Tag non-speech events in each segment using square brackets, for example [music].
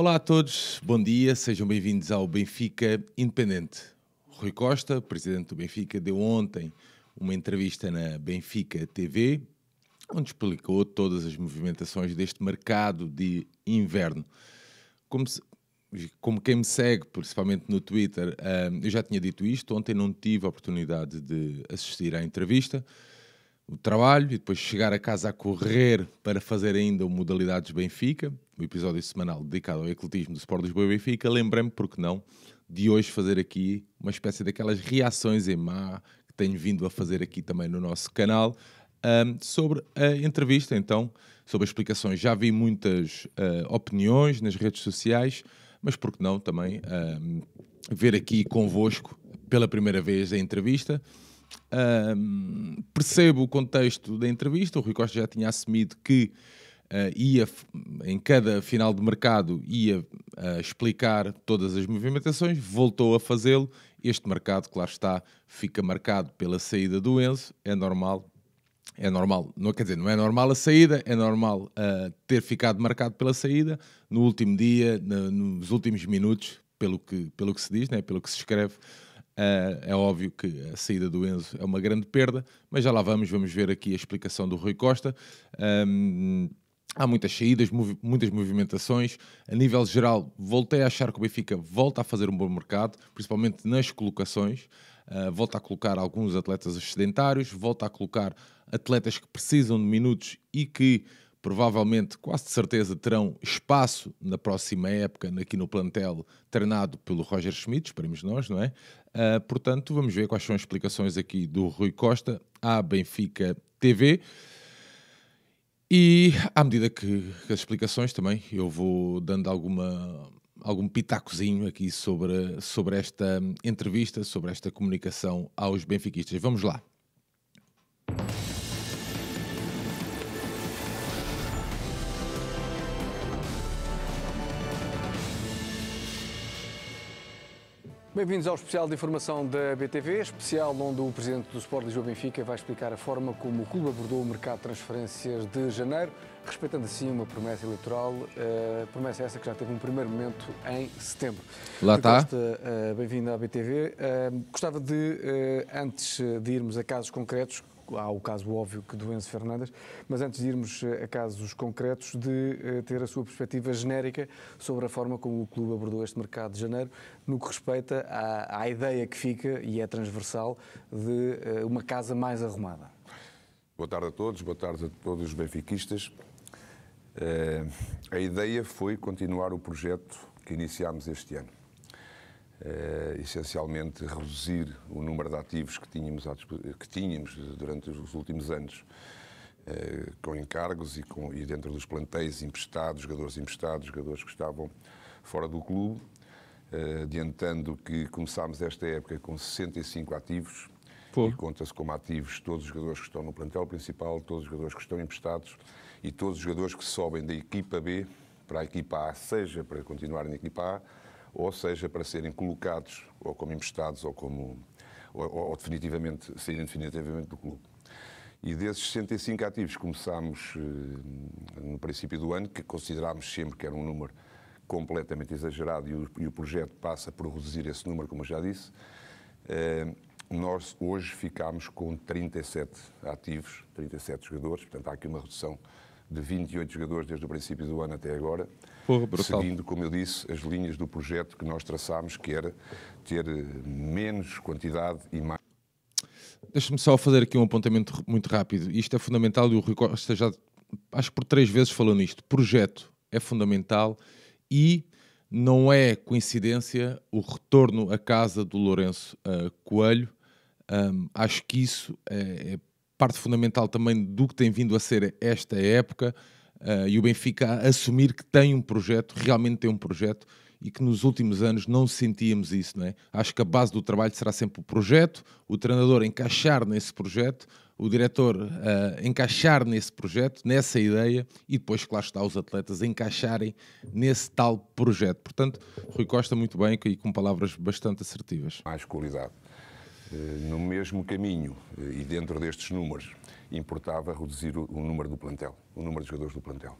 Olá a todos, bom dia, sejam bem-vindos ao Benfica Independente. Rui Costa, presidente do Benfica, deu ontem uma entrevista na Benfica TV, onde explicou todas as movimentações deste mercado de inverno. Como, se, como quem me segue, principalmente no Twitter, ah, eu já tinha dito isto, ontem não tive a oportunidade de assistir à entrevista o trabalho e depois chegar a casa a correr para fazer ainda o Modalidades Benfica, o episódio semanal dedicado ao ecletismo do Sport Lisboa e Benfica. Lembrei-me, porque não, de hoje fazer aqui uma espécie daquelas reações em má que tenho vindo a fazer aqui também no nosso canal. Um, sobre a entrevista, então, sobre as explicações. Já vi muitas uh, opiniões nas redes sociais, mas por que não também um, ver aqui convosco pela primeira vez a entrevista? Um, percebo o contexto da entrevista, o Rui Costa já tinha assumido que uh, ia, em cada final de mercado, ia uh, explicar todas as movimentações, voltou a fazê-lo. Este mercado, claro está, fica marcado pela saída do Enzo, é normal. É normal, não quer dizer, não é normal a saída, é normal uh, ter ficado marcado pela saída no último dia, nos últimos minutos, pelo que, pelo que se diz, né, pelo que se escreve, eh, é óbvio que a saída do Enzo é uma grande perda, mas já lá vamos, vamos ver aqui a explicação do Rui Costa. Um, ehm, há muitas saídas, muitas movimentações. A nível geral, voltei a achar que o Benfica volta a fazer um bom mercado, principalmente nas colocações. Uh, volta a colocar alguns atletas sedentários, volta a colocar atletas que precisam de minutos e que provavelmente, quase de certeza, terão espaço na próxima época aqui no plantel treinado pelo Roger Schmidt, esperemos nós, não é? Uh, portanto, vamos ver quais são as explicações aqui do Rui Costa à Benfica TV. E à medida que, que as explicações também, eu vou dando alguma, algum pitacozinho aqui sobre, sobre esta entrevista, sobre esta comunicação aos benfiquistas. Vamos lá. Bem-vindos ao especial de informação da BTV, especial onde o presidente do Sport Lisboa Benfica vai explicar a forma como o clube abordou o mercado de transferências de janeiro, respeitando assim uma promessa eleitoral, uh, promessa essa que já teve um primeiro momento em setembro. Lá está. Uh, eh, Bem-vindo à BTV. Uh, eh, gostava de, antes de irmos a casos concretos, há o caso óbvio que do Enzo Fernandes, mas antes de irmos eh, a casos concretos, de eh, ter a sua perspectiva genérica sobre a forma como o clube abordou este mercado de janeiro, no que respeita à, à ideia que fica, e é transversal, de eh, uma casa mais arrumada. Boa tarde a todos, boa tarde a todos os benfiquistas. a ideia foi continuar o projeto que iniciámos este ano. Eh, essencialmente reduzir o número de ativos que tínhamos, que tínhamos durante os últimos anos, eh, com encargos e, com, e, dentro dos plantéis emprestados, jogadores emprestados, jogadores que estavam fora do clube, uh, adiantando que começámos esta época com 65 ativos, e conta-se como ativos todos os jogadores que estão no plantel principal, todos os jogadores que estão emprestados e todos os jogadores que sobem da equipa B para a equipa A, seja para continuar na equipa A, ou seja, para serem colocados ou como emprestados ou como ou, ou definitivamente saírem definitivamente do clube. E desses 65 ativos começámos eh, no princípio do ano, que considerámos sempre que era um número completamente exagerado e o, e o projeto passa por reduzir esse número, como eu já disse. Eh, nós hoje ficámos com 37 ativos, 37 jogadores, portanto há aqui uma redução de 28 jogadores desde o princípio do ano até agora, Porra, seguindo, como eu disse, as linhas do projeto que nós traçámos, que era ter eh, menos quantidade e mais. Deixa-me só fazer aqui um apontamento muito rápido. Isto é fundamental e o Rui Costa já, acho que por três vezes falou nisto. Projeto é fundamental e não é coincidência o retorno à casa do Lourenço uh, Coelho. Um, acho que isso é, é parte fundamental também do que tem vindo a ser esta época uh, e o Benfica a assumir que tem um projeto, realmente tem um projeto e que nos últimos anos não sentíamos isso, não é? Acho que a base do trabalho será sempre o projeto, o treinador encaixar nesse projeto, o diretor uh, encaixar nesse projeto, nessa ideia e depois, claro está, os atletas encaixarem nesse tal projeto. Portanto, Rui Costa muito bem e com palavras bastante assertivas. Mais qualidade. Eh, no mesmo caminho eh, e dentro destes números, importava reduzir o, número do plantel, o número de jogadores do plantel.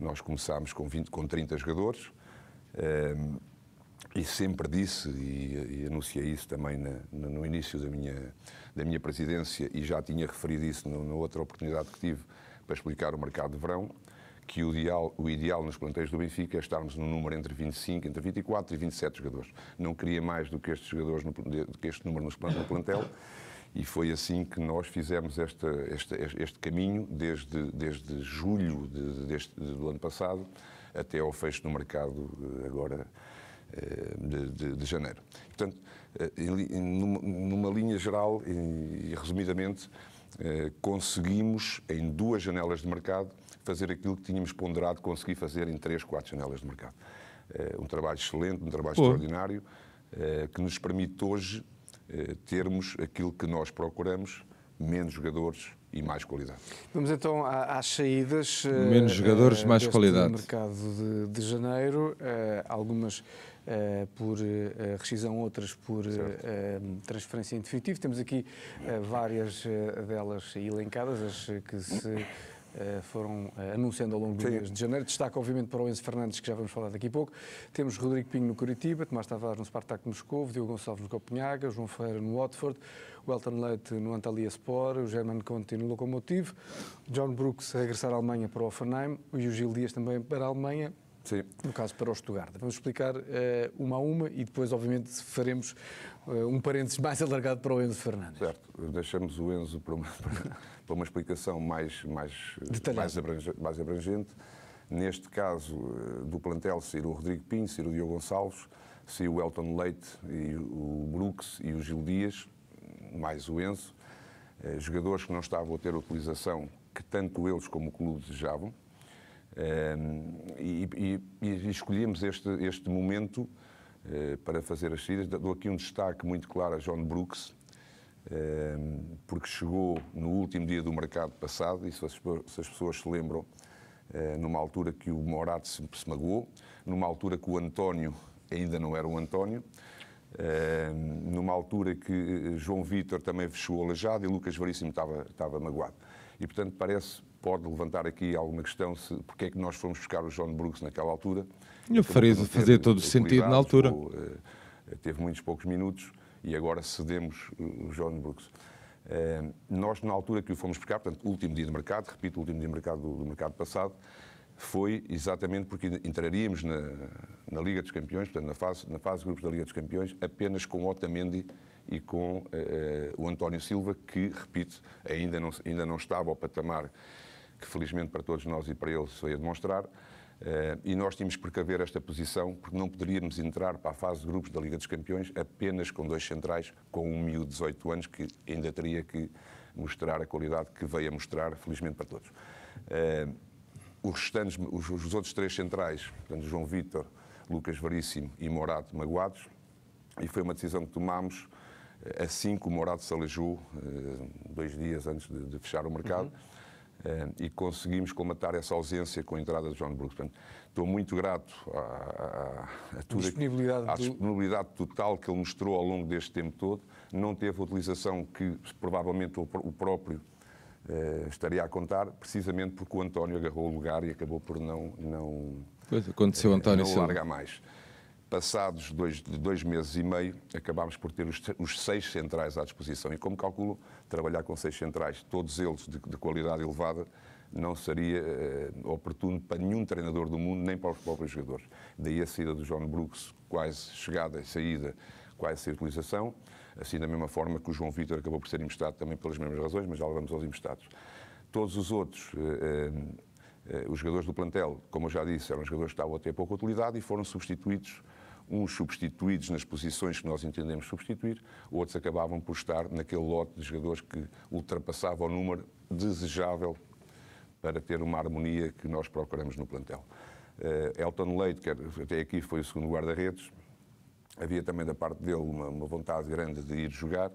Nós começámos com, 20, com 30 jogadores eh, e sempre disse, e, e anunciei isso também na, no início da minha, da minha presidência e já tinha referido isso na outra oportunidade que tive para explicar o mercado de verão, que o ideal, o ideal nos plantéis do Benfica é estarmos num número entre 25, entre 24 e 27 jogadores. Não queria mais do que estes jogadores, no, do que este número nos no plantel, e foi assim que nós fizemos esta, este, este caminho desde, desde julho de, deste, do ano passado até ao fecho do mercado eh, agora eh, de, de, de, janeiro. Portanto, eh, numa, numa linha geral e resumidamente, eh, conseguimos, em duas janelas de mercado, fazer aquilo que tínhamos ponderado conseguir fazer em três, quatro janelas de mercado. Eh, um trabalho excelente, um trabalho Pô. extraordinário, eh, que nos permite hoje termos aquilo que nós procuramos, menos jogadores e mais qualidade. Vamos então às saídas. Menos jogadores, mais qualidade. mercado de, de janeiro, algumas uh, por uh, rescisão, outras por eh, transferência em definitivo. Temos aqui várias delas elencadas, as que se foram anunciando ao longo do mês de janeiro. Destaca, obviamente, para o Enzo Fernandes, que já vamos falar daqui a pouco. Temos Rodrigo Pinho no Curitiba, Tomás Tavares no Spartak de Moscou, Diogo Gonçalves no Copenhaga, João Ferreira no Watford, o Elton Leite no Antalya Sport, o German Conte no Locomotive, John Brooks a regressar à Alemanha para o Offenheim e o Gil Dias também para a Alemanha Sim. No caso para o Stuttgart. Vamos explicar uh, uma a uma e depois, obviamente, faremos uh, um parênteses mais alargado para o Enzo Fernandes. Certo, deixamos o Enzo para uma, [laughs] para uma explicação mais, mais, mais abrangente, mais, abrangente, Neste caso, eh, do plantel, sair o Rodrigo Pinho, sair o Diogo Gonçalves, sair o Elton Leite, e o Brooks e o Gil Dias, mais o Enzo. Uh, jogadores que não estavam a ter utilização que tanto eles como o clube desejavam, Ehm, e, e, escolhemos este, este momento eh, para fazer as saídas. Dou aqui um destaque muito claro a John Brooks, ehm, porque chegou no último dia do mercado passado, e se as, pessoas se lembram, eh, numa altura que o Morato se, se magoou, numa altura que o António ainda não era o António, ehm, numa altura que eh, João Vítor também fechou alejado e Lucas Varíssimo estava, estava magoado. E, portanto, parece, pode levantar aqui alguma questão, se, porque é que nós fomos buscar o John Brooks naquela altura. eu faria fazer fazia todo o sentido na altura. Ou, uh, eh, teve muitos poucos minutos e agora cedemos o John Brooks. Uh, nós, na altura que o fomos buscar, portanto, último dia de mercado, repito, último dia de mercado do, do mercado passado, foi exatamente porque entraríamos na, na, Liga dos Campeões, portanto, na fase, na fase de grupos da Liga dos Campeões, apenas com Otamendi e com eh, eh, o António Silva, que, repito, ainda não, ainda não estava ao patamar que felizmente para todos nós e para ele foi a demonstrar. Eh, e nós tínhamos que precaver esta posição, porque não poderíamos entrar para a fase de grupos da Liga dos Campeões apenas com dois centrais, com um miúdo de 18 anos, que ainda teria que mostrar a qualidade que veio a mostrar, felizmente para todos. os, restantes, os, outros três centrais, portanto, João Vítor, Lucas Varíssimo e Morato, magoados, e foi uma decisão que tomámos assim que o Morado se alejou, eh, dois dias antes de, de fechar o mercado, uhum. e conseguimos comatar essa ausência com a entrada de John Brooks. Portanto, estou muito grato à, à, à, disponibilidade, à do... disponibilidade, total que ele mostrou ao longo deste tempo todo. Não teve a utilização que provavelmente o, o próprio Uh, estaria a contar, precisamente porque o António agarrou o lugar e acabou por não. não pois aconteceu, António. Não largar mais passados dois, dois meses e meio, acabámos por ter os, os, seis centrais à disposição. E como calculo, trabalhar com seis centrais, todos eles de, de qualidade elevada, não seria uh, oportuno para nenhum treinador do mundo, nem para os próprios jogadores. Daí a saída do John Brooks, quase chegada e saída, quase sem utilização, assim da mesma forma que o João Vitor acabou por ser emprestado também pelas mesmas razões, mas já vamos aos emprestados. Todos os outros, eh, eh, os jogadores do plantel, como eu já disse, eram jogadores que estavam a ter pouca utilidade e foram substituídos uns substituídos nas posições que nós entendemos substituir, outros acabavam por estar naquele lote de jogadores que ultrapassava o número desejável para ter uma harmonia que nós procuramos no plantel. Uh, Elton Leite, que até aqui foi o segundo guarda-redes, havia também da parte dele uma, uma vontade grande de ir jogar.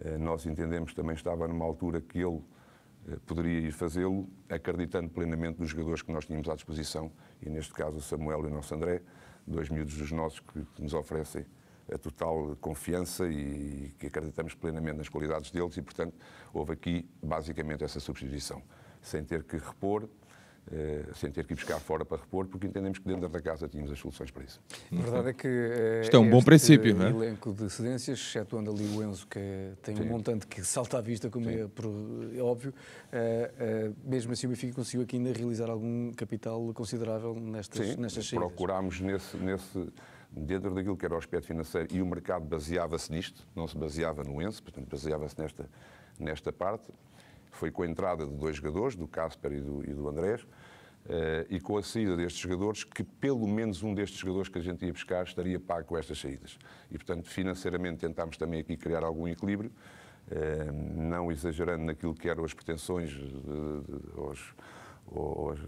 Uh, nós entendemos que também estava numa altura que ele eh, poderia ir fazê-lo, acreditando plenamente nos jogadores que nós tínhamos à disposição, e neste caso o Samuel e o nosso André dois miúdos dos nossos que, que nos oferecem a total confiança e que acreditamos plenamente nas qualidades deles e, portanto, houve aqui basicamente essa substituição, sem ter que repor eh, sem ter que ir buscar fora para repor, porque entendemos que dentro da casa tínhamos as soluções para isso. A verdade é que uh, Isto é um é bom princípio, não é? elenco de cedências, excetuando ali o Enzo, que é- tem Sim. um montante que salta à vista, como é, é, óbvio, uh, mesmo assim o Benfica conseguiu aqui ainda realizar algum capital considerável nestas, Sim, nestas saídas. procurámos nesse, nesse, dentro daquilo que era o aspecto financeiro, e o mercado baseava-se nisto, não se baseava no Enzo, portanto baseava-se nesta, nesta parte, foi com a entrada de dois jogadores, do Casper e do, e do Andrés, Uh, e com a saída destes jogadores, que pelo menos um destes jogadores que a gente ia buscar estaria pago com estas saídas. E, portanto, financeiramente tentámos também aqui criar algum equilíbrio, uh, não exagerando naquilo que eram as pretensões, ou eh,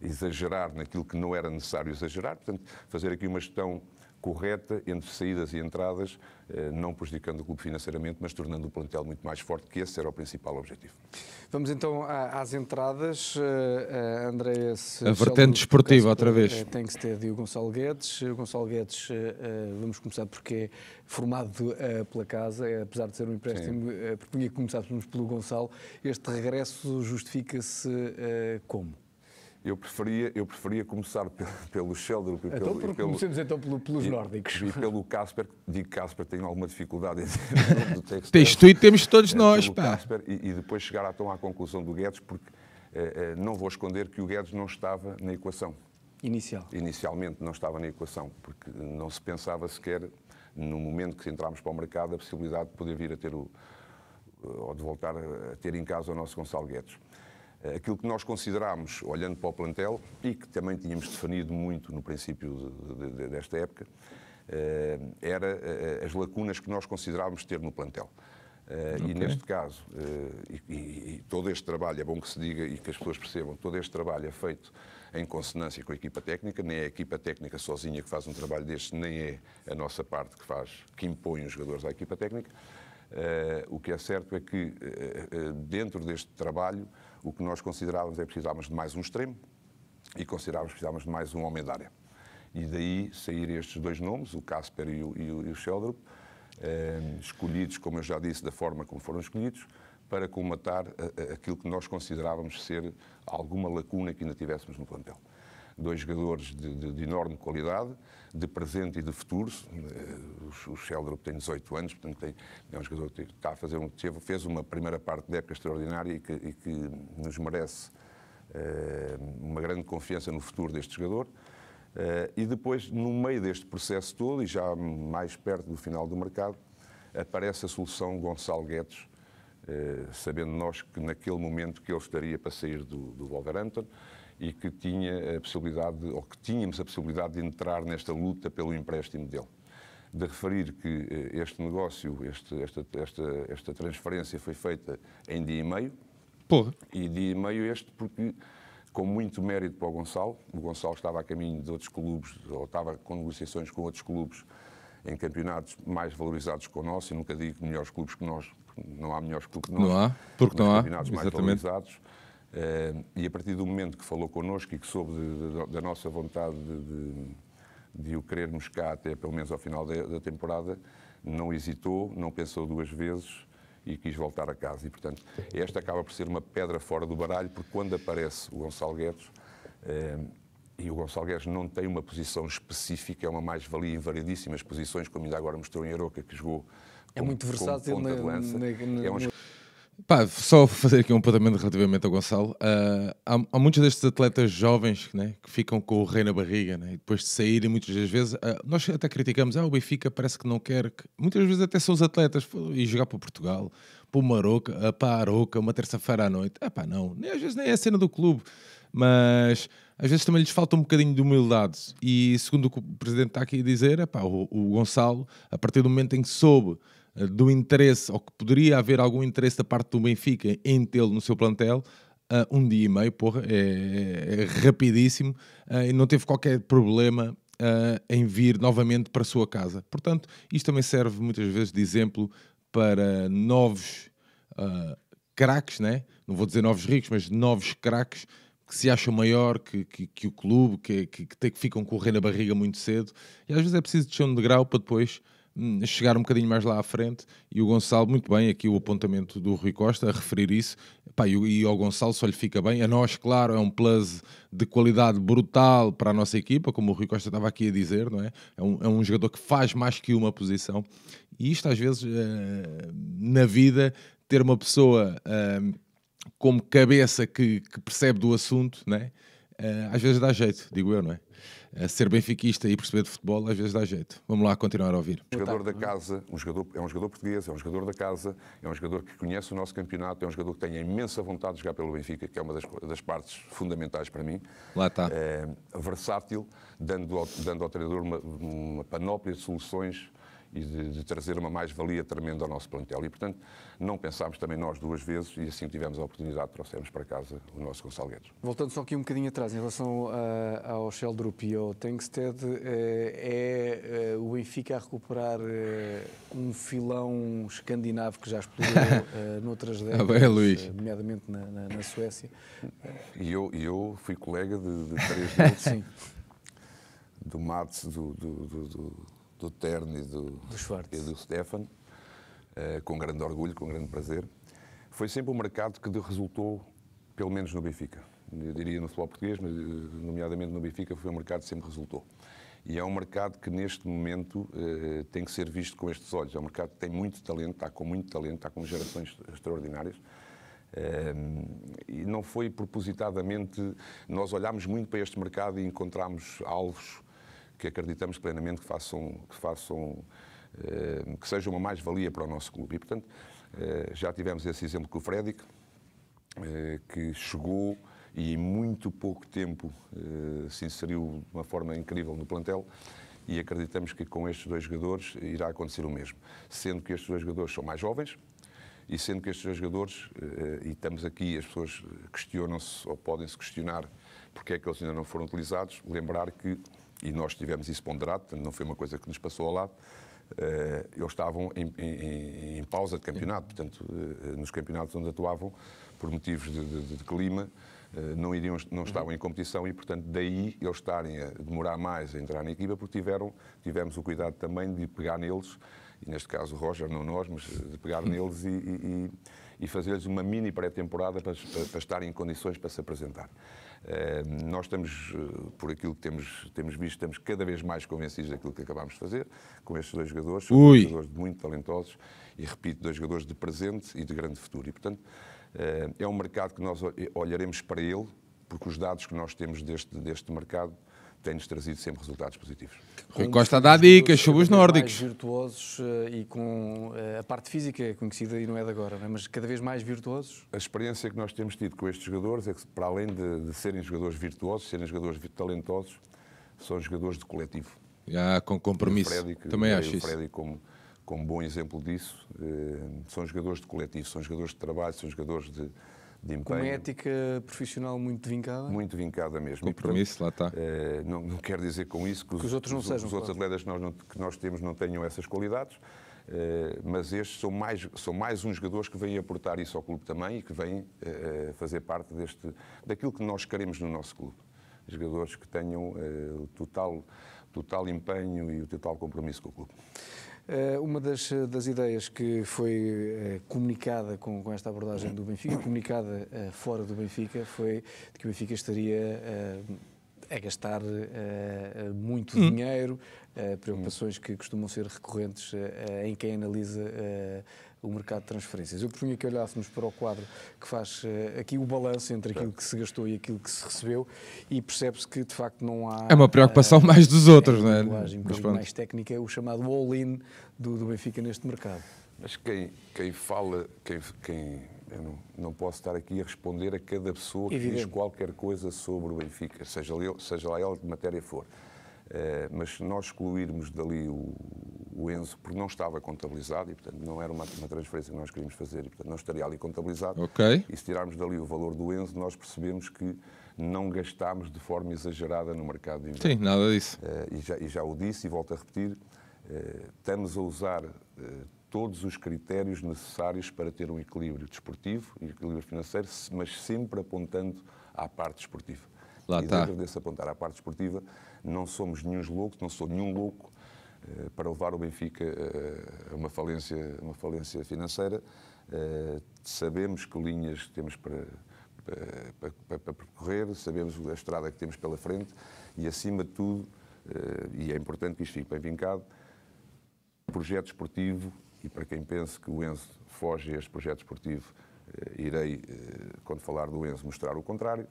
exagerar naquilo que não era necessário exagerar, portanto, fazer aqui uma gestão correta entre saídas e entradas, eh, não prejudicando o clube financeiramente, mas tornando o plantel muito mais forte, que esse era o principal objetivo. Vamos então às entradas. Eh, eh, André, a vertente desportiva, outra vez. Tem que se ter de o Gonçalo Guedes. O Gonçalo Guedes, vamos começar porque é formado pela casa, apesar de ser um empréstimo, propunha que começássemos pelo Gonçalo. Este regresso justifica-se como? Eu preferia, eu preferia começar pelo, então, pelo Sheldrup e então, pelo... comecemos então pelo, pelos e, nórdicos. E pelo Casper, digo Casper, tenho alguma dificuldade em dizer o [laughs] texto. Tens tu e temos todos é, nós, pá. Kasper, e, e, depois chegar então à conclusão do Guedes, porque eh, eh, não vou esconder que o Guedes não estava na equação. Inicial. Inicialmente não estava na equação, porque não se pensava sequer, no momento que entrámos para o mercado, a possibilidade de poder vir a ter o... ou de voltar a ter em casa o nosso Gonçalo Guedes. Eh, aquilo que nós considerámos, olhando para o plantel, e que também tínhamos definido muito no princípio de, de, desta época, uh, era eh, as lacunas que nós considerávamos ter no plantel. Okay. E neste caso, e, e, e, todo este trabalho, é bom que se diga e que as pessoas percebam, todo este trabalho é feito em consonância com a equipa técnica, nem é a equipa técnica sozinha que faz um trabalho deste, nem é a nossa parte que faz, que impõe os jogadores à equipa técnica. o que é certo é que dentro deste trabalho o que nós considerávamos é que precisávamos de mais um extremo e considerávamos que precisávamos de mais um homem da área. E daí sair estes dois nomes, o Casper e o, e o, e o Sheldrup, eh, escolhidos, como eu já disse, da forma como foram escolhidos, para comatar a, eh, a, eh, aquilo que nós considerávamos ser alguma lacuna que ainda tivéssemos no plantel dois jogadores de, de, de, enorme qualidade, de presente e de futuro. Eh, o, o Sheldrup tem 18 anos, portanto tem, é um jogador que está a fazer um, teve, fez uma primeira parte de época extraordinária e que, e que nos merece uh, uma grande confiança no futuro deste jogador. Uh, e depois, no meio deste processo todo, e já mais perto do final do mercado, aparece a solução Gonçalo Guedes, uh, sabendo nós que naquele momento que ele estaria para sair do, do Wolverhampton, e que tinha a possibilidade, ou que tínhamos a possibilidade de entrar nesta luta pelo empréstimo dele. De referir que eh, este negócio, este, esta, esta, esta transferência foi feita em dia e meio. Porra. E dia e meio este porque, com muito mérito para o Gonçalo, o Gonçalo estava a caminho de outros clubes, ou estava com negociações com outros clubes em campeonatos mais valorizados que o nosso, e nunca digo melhores clubes que nós, não há melhores clubes que nós. Não há, porque não há. Campeonatos Exatamente. mais valorizados eh, e a partir do momento que falou connosco e que soube de, de, da nossa vontade de, de, o querermos cá até pelo menos ao final da, da temporada, não hesitou, não pensou duas vezes e quis voltar a casa. E, portanto, esta acaba por ser uma pedra fora do baralho, porque quando aparece o Gonçalo Guedes, eh, e o Gonçalo Guedes não tem uma posição específica, é uma mais-valia em variedíssimas posições, como ainda agora mostrou em Aroca, que jogou como, é muito versátil como ponta na, de lança. Na, na, é um... Pá, só fazer aqui um apontamento relativamente ao Gonçalo. Uh, há, há, muitos destes atletas jovens né, que ficam com o rei na barriga né, e depois de saírem, muitas das vezes, uh, nós até criticamos, ah, o Benfica parece que não quer. Que... Muitas vezes até são os atletas e jogar para Portugal, para o Maroca, ah, para a Aroca, uma terça-feira à noite. Ah, pá, não. Nem, às vezes nem é a cena do clube, mas às vezes também lhes falta um bocadinho de humildade. E segundo o que o presidente está aqui a dizer, é pá, o, o Gonçalo, a partir do momento em que soube eh, do interesse, ou que poderia haver algum interesse da parte do Benfica em tê-lo no seu plantel, uh, um dia e meio, porra, é, é, é rapidíssimo uh, e não teve qualquer problema uh, em vir novamente para a sua casa. Portanto, isto também serve muitas vezes de exemplo para novos craques, né? não vou dizer novos ricos, mas novos craques que se acham maior que, que, que o clube, que, que, que, ficam correndo a na barriga muito cedo. E às vezes é preciso descer um degrau para depois Hum, chegar um bocadinho mais lá à frente e o Gonçalo, muito bem, aqui o apontamento do Rui Costa a referir isso, Pá, e, ao Gonçalo só lhe fica bem, a nós, claro, é um plus de qualidade brutal para a nossa equipa, como o Rui Costa estava aqui a dizer, não é? É um, é um jogador que faz mais que uma posição e isto às vezes eh, na vida ter uma pessoa hum, como cabeça que, que percebe do assunto, não é? Eh, às vezes dá jeito, digo eu, não é? Eh, ser benfiquista e perceber de futebol às vezes dá jeito. Vamos lá continuar a ouvir. Um jogador da casa, um jogador, é um jogador português, é um jogador da casa, é um jogador que conhece o nosso campeonato, é um jogador que tem a imensa vontade de jogar pelo Benfica, que é uma das, das partes fundamentais para mim. Lá está. É, versátil, dando ao, dando ao treinador uma, uma panóplia de soluções e de, de trazer uma mais-valia tremenda ao nosso plantel. E, portanto, não pensámos também nós duas vezes e assim tivemos a oportunidade de trouxermos para casa o nosso Gonçalo Guedes. Voltando só aqui um bocadinho atrás, em relação eh, ao Sheldrup e ao Tankstead, eh, é, eh, o Benfica a recuperar um filão escandinavo que já explodiu é, [laughs] noutras décadas, ah, nomeadamente na, na, na, Suécia. E eu, eu fui colega de, de três deles. [laughs] Sim do Mats, do, do, do, do Terno e do, do e do Stefan, eh, com grande orgulho, com grande prazer. Foi sempre um mercado que resultou, pelo menos no Benfica. Eu diria no futebol português, mas eh, nomeadamente no Benfica, foi um mercado que sempre resultou. E é um mercado que neste momento eh, tem que ser visto com estes olhos. É um mercado que tem muito talento, está com muito talento, está com gerações extraordinárias. e não foi propositadamente. Nós olhámos muito para este mercado e encontramos alvos que acreditamos plenamente que façam, que façam eh, que seja uma mais-valia para o nosso clube. E, portanto, eh, já tivemos esse exemplo com o Fredic, eh, que chegou e em muito pouco tempo se inseriu de uma forma incrível no plantel e acreditamos que com estes dois jogadores irá acontecer o mesmo. Sendo que estes dois jogadores são mais jovens, e sendo que estes dois jogadores, e estamos aqui, as pessoas questionam-se ou podem-se questionar porque é que eles ainda não foram utilizados, lembrar que e nós tivemos isso ponderado, não foi uma coisa que nos passou ao lado. Uh, eles estavam em, em, em, pausa de campeonato, portanto, uh, nos campeonatos onde atuavam, por motivos de, de, de clima, uh, não, iriam, não uhum. estavam em competição e, portanto, daí eles estarem a demorar mais a entrar na equipa, porque tiveram, tivemos o cuidado também de pegar neles, e neste caso o Roger, não nós, mas de pegar uhum. neles e, e, e fazer-lhes uma mini pré-temporada para, para, para estarem em condições para se apresentar. Eh, nós estamos, eh, por aquilo que temos, temos visto, estamos cada vez mais convencidos daquilo que acabámos de fazer com estes dois jogadores. São dois jogadores muito talentosos e, repito, dois jogadores de presente e de grande futuro. E, portanto, eh, é um mercado que nós olharemos para ele, porque os dados que nós temos deste, deste mercado tem-nos trazido sempre resultados positivos. Rui Costa dá dicas sobre os nórdicos. Mais virtuosos eh, e com eh, a parte física é conhecida e não é de agora, não é? mas cada vez mais virtuosos. A experiência que nós temos tido com estes jogadores é que, para além de, de serem jogadores virtuosos, serem jogadores talentosos, são jogadores de coletivo. com compromisso. Freddy, Também acho eh, isso. Freddy como, como bom exemplo disso. São jogadores de coletivo, são jogadores de trabalho, são jogadores de de empenho. Uma ética profissional muito vincada? Muito vincada mesmo. Compromisso, lá está. Uh, não, não quer dizer com isso que os, que os outros, não os, sejam, os claro. outros atletas que nós, não, que nós temos não tenham essas qualidades. Uh, mas estes são mais, são mais uns jogadores que vêm aportar isso ao clube também e que vêm uh, fazer parte deste, daquilo que nós queremos no nosso clube. Jogadores que tenham uh, o total, total empenho e o total compromisso com o clube. Eh, uma das, eh, das ideias que foi eh, comunicada com, com esta abordagem do Benfica, comunicada fora do Benfica, foi de que o Benfica estaria a gastar muito hum. dinheiro, preocupações que costumam ser recorrentes em quem analisa o mercado de transferências. Eu propunha que olhássemos para o quadro que faz eh, aqui o balanço entre aquilo que se gastou e aquilo que se recebeu e percebe-se que, de facto, não há... É uma preocupação eh, mais dos outros, é não é? Linguagem um mais técnica, o chamado all-in do, do, Benfica neste mercado. Mas quem, quem fala, quem, quem eu não, não, posso estar aqui a responder a cada pessoa que diz qualquer coisa sobre o Benfica, seja, seja lá ela de matéria for. Eh, mas se nós excluirmos dali o, o Enzo, porque não estava contabilizado e, portanto, não era uma, uma, transferência que nós queríamos fazer e, portanto, não estaria ali contabilizado. Okay. E se tirarmos dali o valor do Enzo, nós percebemos que não gastámos de forma exagerada no mercado de investimento. Sim, nada disso. Eh, e, já, e, já, o disse e volto a repetir, uh, estamos a usar todos os critérios necessários para ter um equilíbrio desportivo e equilíbrio financeiro, mas sempre apontando à parte desportiva. Lá e está. dentro desse apontar à parte desportiva, não somos nenhum louco, não sou nenhum louco eh, para levar o Benfica eh, a uma falência, uma falência financeira. Eh, sabemos que linhas temos para, para, para, para, percorrer, sabemos a estrada que temos pela frente e, acima de tudo, e é importante que isto fique bem vincado, projeto esportivo, e para quem pense que o Enzo foge a este projeto esportivo, irei, quando falar do Enzo, mostrar o contrário.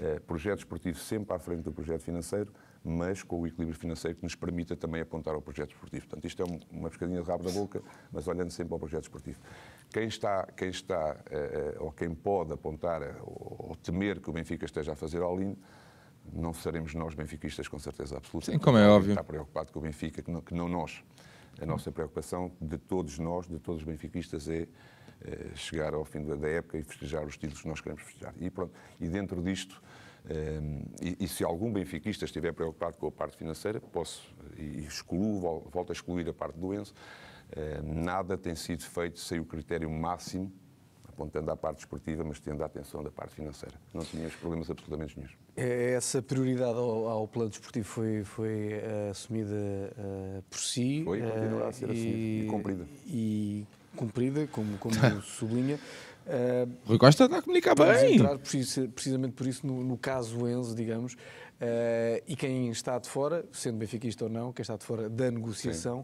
Eh, projeto esportivo sempre à frente do projeto financeiro, mas com o equilíbrio financeiro que nos permita também apontar ao projeto esportivo. Portanto, isto é uma pescadinha de rabo da boca, mas olhando sempre ao projeto esportivo. Quem está, quem está eh, eh, ou quem pode apontar ou, temer que o Benfica esteja a fazer all-in, não seremos nós benfiquistas com certeza absoluta. Sim, como é óbvio. Está preocupado com o Benfica, que não, que não nós. A nossa preocupação de todos nós, de todos os benfiquistas, é eh, chegar ao fim da época e festejar os títulos que nós queremos festejar. E, pronto, e dentro disto, eh, e, e, se algum benfiquista estiver preocupado com a parte financeira, posso, e excluo, volto a excluir a parte do Enzo, eh, nada tem sido feito sem o critério máximo apontando à parte esportiva, mas tendo a atenção da parte financeira. Não tínhamos problemas absolutamente nenhum. É, é essa prioridade ao, ao plano desportivo foi, foi assumida uh, por si. Foi, continuará uh, a ser e, assumida e cumprida. E cumprida, como, como tá. sublinha. Uh, eh, Rui Costa está a comunicar bem. entrar precisamente por isso no, no caso Enzo, digamos, uh, e quem está de fora, sendo benfiquista ou não, quem está de fora da negociação,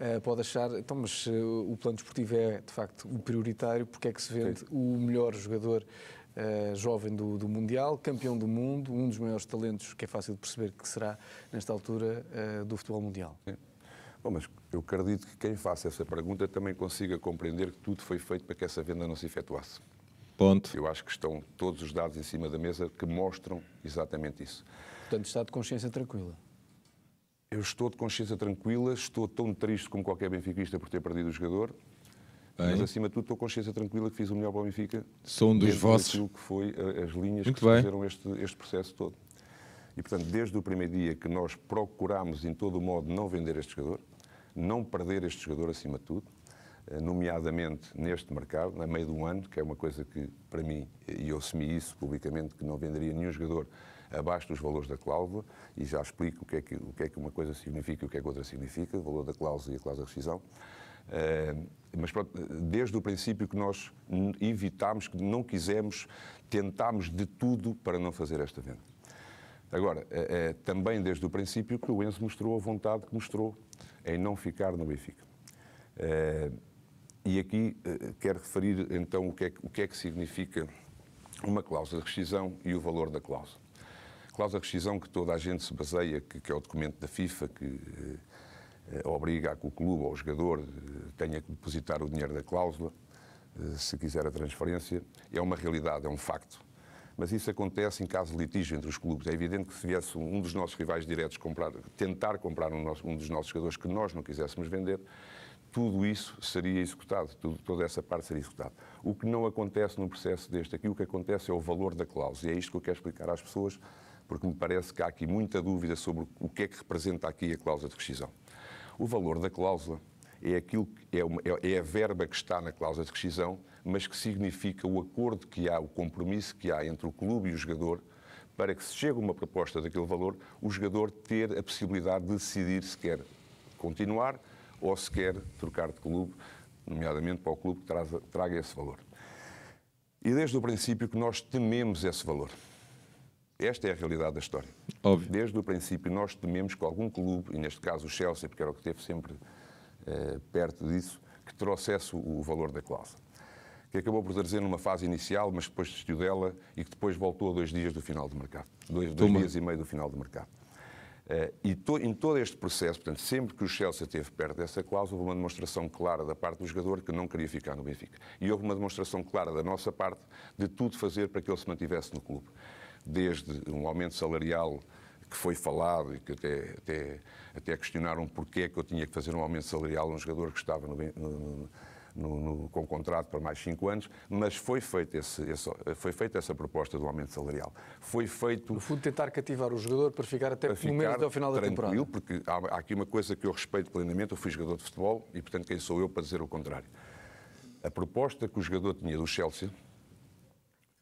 uh, pode achar, então, mas uh, o plano desportivo é, de facto, o prioritário, porque é que se vende Sim. o melhor jogador Uh, jovem do, do, Mundial, campeão do mundo, um dos maiores talentos que é fácil de perceber que será nesta altura uh, do futebol mundial. Sim. Bom, mas eu acredito que quem faça essa pergunta também consiga compreender que tudo foi feito para que essa venda não se efetuasse. Ponto. Eu acho que estão todos os dados em cima da mesa que mostram exatamente isso. Portanto, está de consciência tranquila. Eu estou de consciência tranquila, estou tão triste como qualquer benfiquista por ter perdido o jogador, Bem. mas acima de tudo estou consciência tranquila que fiz o melhor para o Benfica. Sou um dos vossos. que foi eh, as linhas Muito que fizeram este, este processo todo. E, portanto, desde o primeiro dia que nós procurámos, em todo o modo, não vender este jogador, não perder este jogador acima de tudo, eh, nomeadamente neste mercado, na né, meio do ano, que é uma coisa que, para mim, eh, e eu assumi isso publicamente, que não venderia nenhum jogador abaixo dos valores da cláusula, e já explico o que é que, o que, é que uma coisa significa e o que é que outra significa, o valor da cláusula e a cláusula de rescisão. Uh, mas pronto, desde o princípio que nós evitámos, que não quisemos, tentámos de tudo para não fazer esta venda. Agora, é, é, também desde o princípio que o Enzo mostrou a vontade que mostrou em não ficar no Benfica. É, e aqui é, quero referir então o que, é, o que é que significa uma cláusula de rescisão e o valor da cláusula. A cláusula de rescisão que toda a gente se baseia, que, que é o documento da FIFA, que é, é, obriga a que o clube ou o jogador tenha que depositar o dinheiro da cláusula, se quiser a transferência, é uma realidade, é um facto mas isso acontece em caso de litígio entre os clubes. É evidente que se viesse um dos nossos rivais diretos comprar, tentar comprar um, nosso, um dos nossos jogadores que nós não quiséssemos vender, tudo isso seria executado, tudo, toda essa parte seria executada. O que não acontece num processo deste aqui, o que acontece é o valor da cláusula, e é isto que eu quero explicar às pessoas, porque me parece que há aqui muita dúvida sobre o que é que representa aqui a cláusula de rescisão. O valor da cláusula é, aquilo, é, uma, é, é a verba que está na cláusula de rescisão, mas que significa o acordo que há, o compromisso que há entre o clube e o jogador para que se chegue a uma proposta daquele valor, o jogador ter a possibilidade de decidir se quer continuar ou se quer trocar de clube, nomeadamente para o clube que traga, traga esse valor. E desde o princípio que nós tememos esse valor. Esta é a realidade da história. Óbvio. Desde o princípio nós tememos que algum clube, e neste caso o Chelsea, porque era o que teve sempre eh, perto disso, que trouxesse o valor da cláusula. Que acabou por trazer numa fase inicial, mas depois desistiu dela e que depois voltou a dois dias do final do mercado. Dois, dois dias e meio do final do mercado. Uh, e to, em todo este processo, portanto, sempre que o Chelsea esteve perto dessa cláusula, houve uma demonstração clara da parte do jogador que não queria ficar no Benfica. E houve uma demonstração clara da nossa parte de tudo fazer para que ele se mantivesse no clube. Desde um aumento salarial que foi falado e que até, até, até questionaram porquê é que eu tinha que fazer um aumento salarial a um jogador que estava no, no, no, com contrato para mais 5 anos, mas foi, feita esse, esse, foi feita essa proposta do aumento salarial. Foi feito... No fundo, tentar cativar o jogador para ficar até no menos até o final da temporada. porque há, há aqui uma coisa que eu respeito plenamente, eu fui jogador de futebol e, portanto, quem sou eu para dizer o contrário. A proposta que o jogador tinha do Chelsea,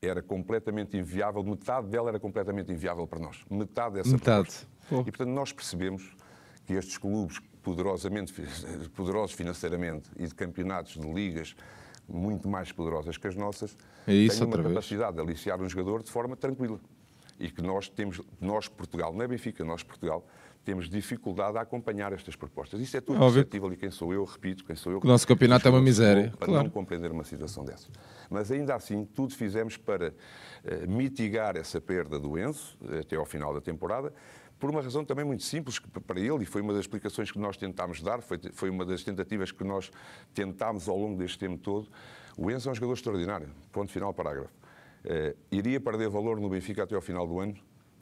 era completamente inviável, metade dela era completamente inviável para nós. Metade dessa Metade. E portanto nós percebemos que estes clubes poderosamente, [laughs] poderosos financeiramente e de campeonatos, de ligas muito mais poderosas que as nossas, é isso, têm uma capacidade vez. de aliciar um jogador de forma tranquila. E que nós temos, nós Portugal, não é Benfica, nós Portugal, temos dificuldade a acompanhar estas propostas. isso é tudo perceptível e quem sou eu, repito, quem sou eu... O nosso campeonato é uma miséria. Para claro. não compreender uma situação dessas. Mas ainda assim, tudo fizemos para uh, mitigar essa perda do Enzo, eh, até ao final da temporada, por uma razão também muito simples para ele, e foi uma das explicações que nós tentámos dar, foi, foi uma das tentativas que nós tentámos ao longo deste tempo todo. O Enzo é um jogador extraordinário, ponto final, parágrafo. Uh, iria perder valor no Benfica até ao final do ano?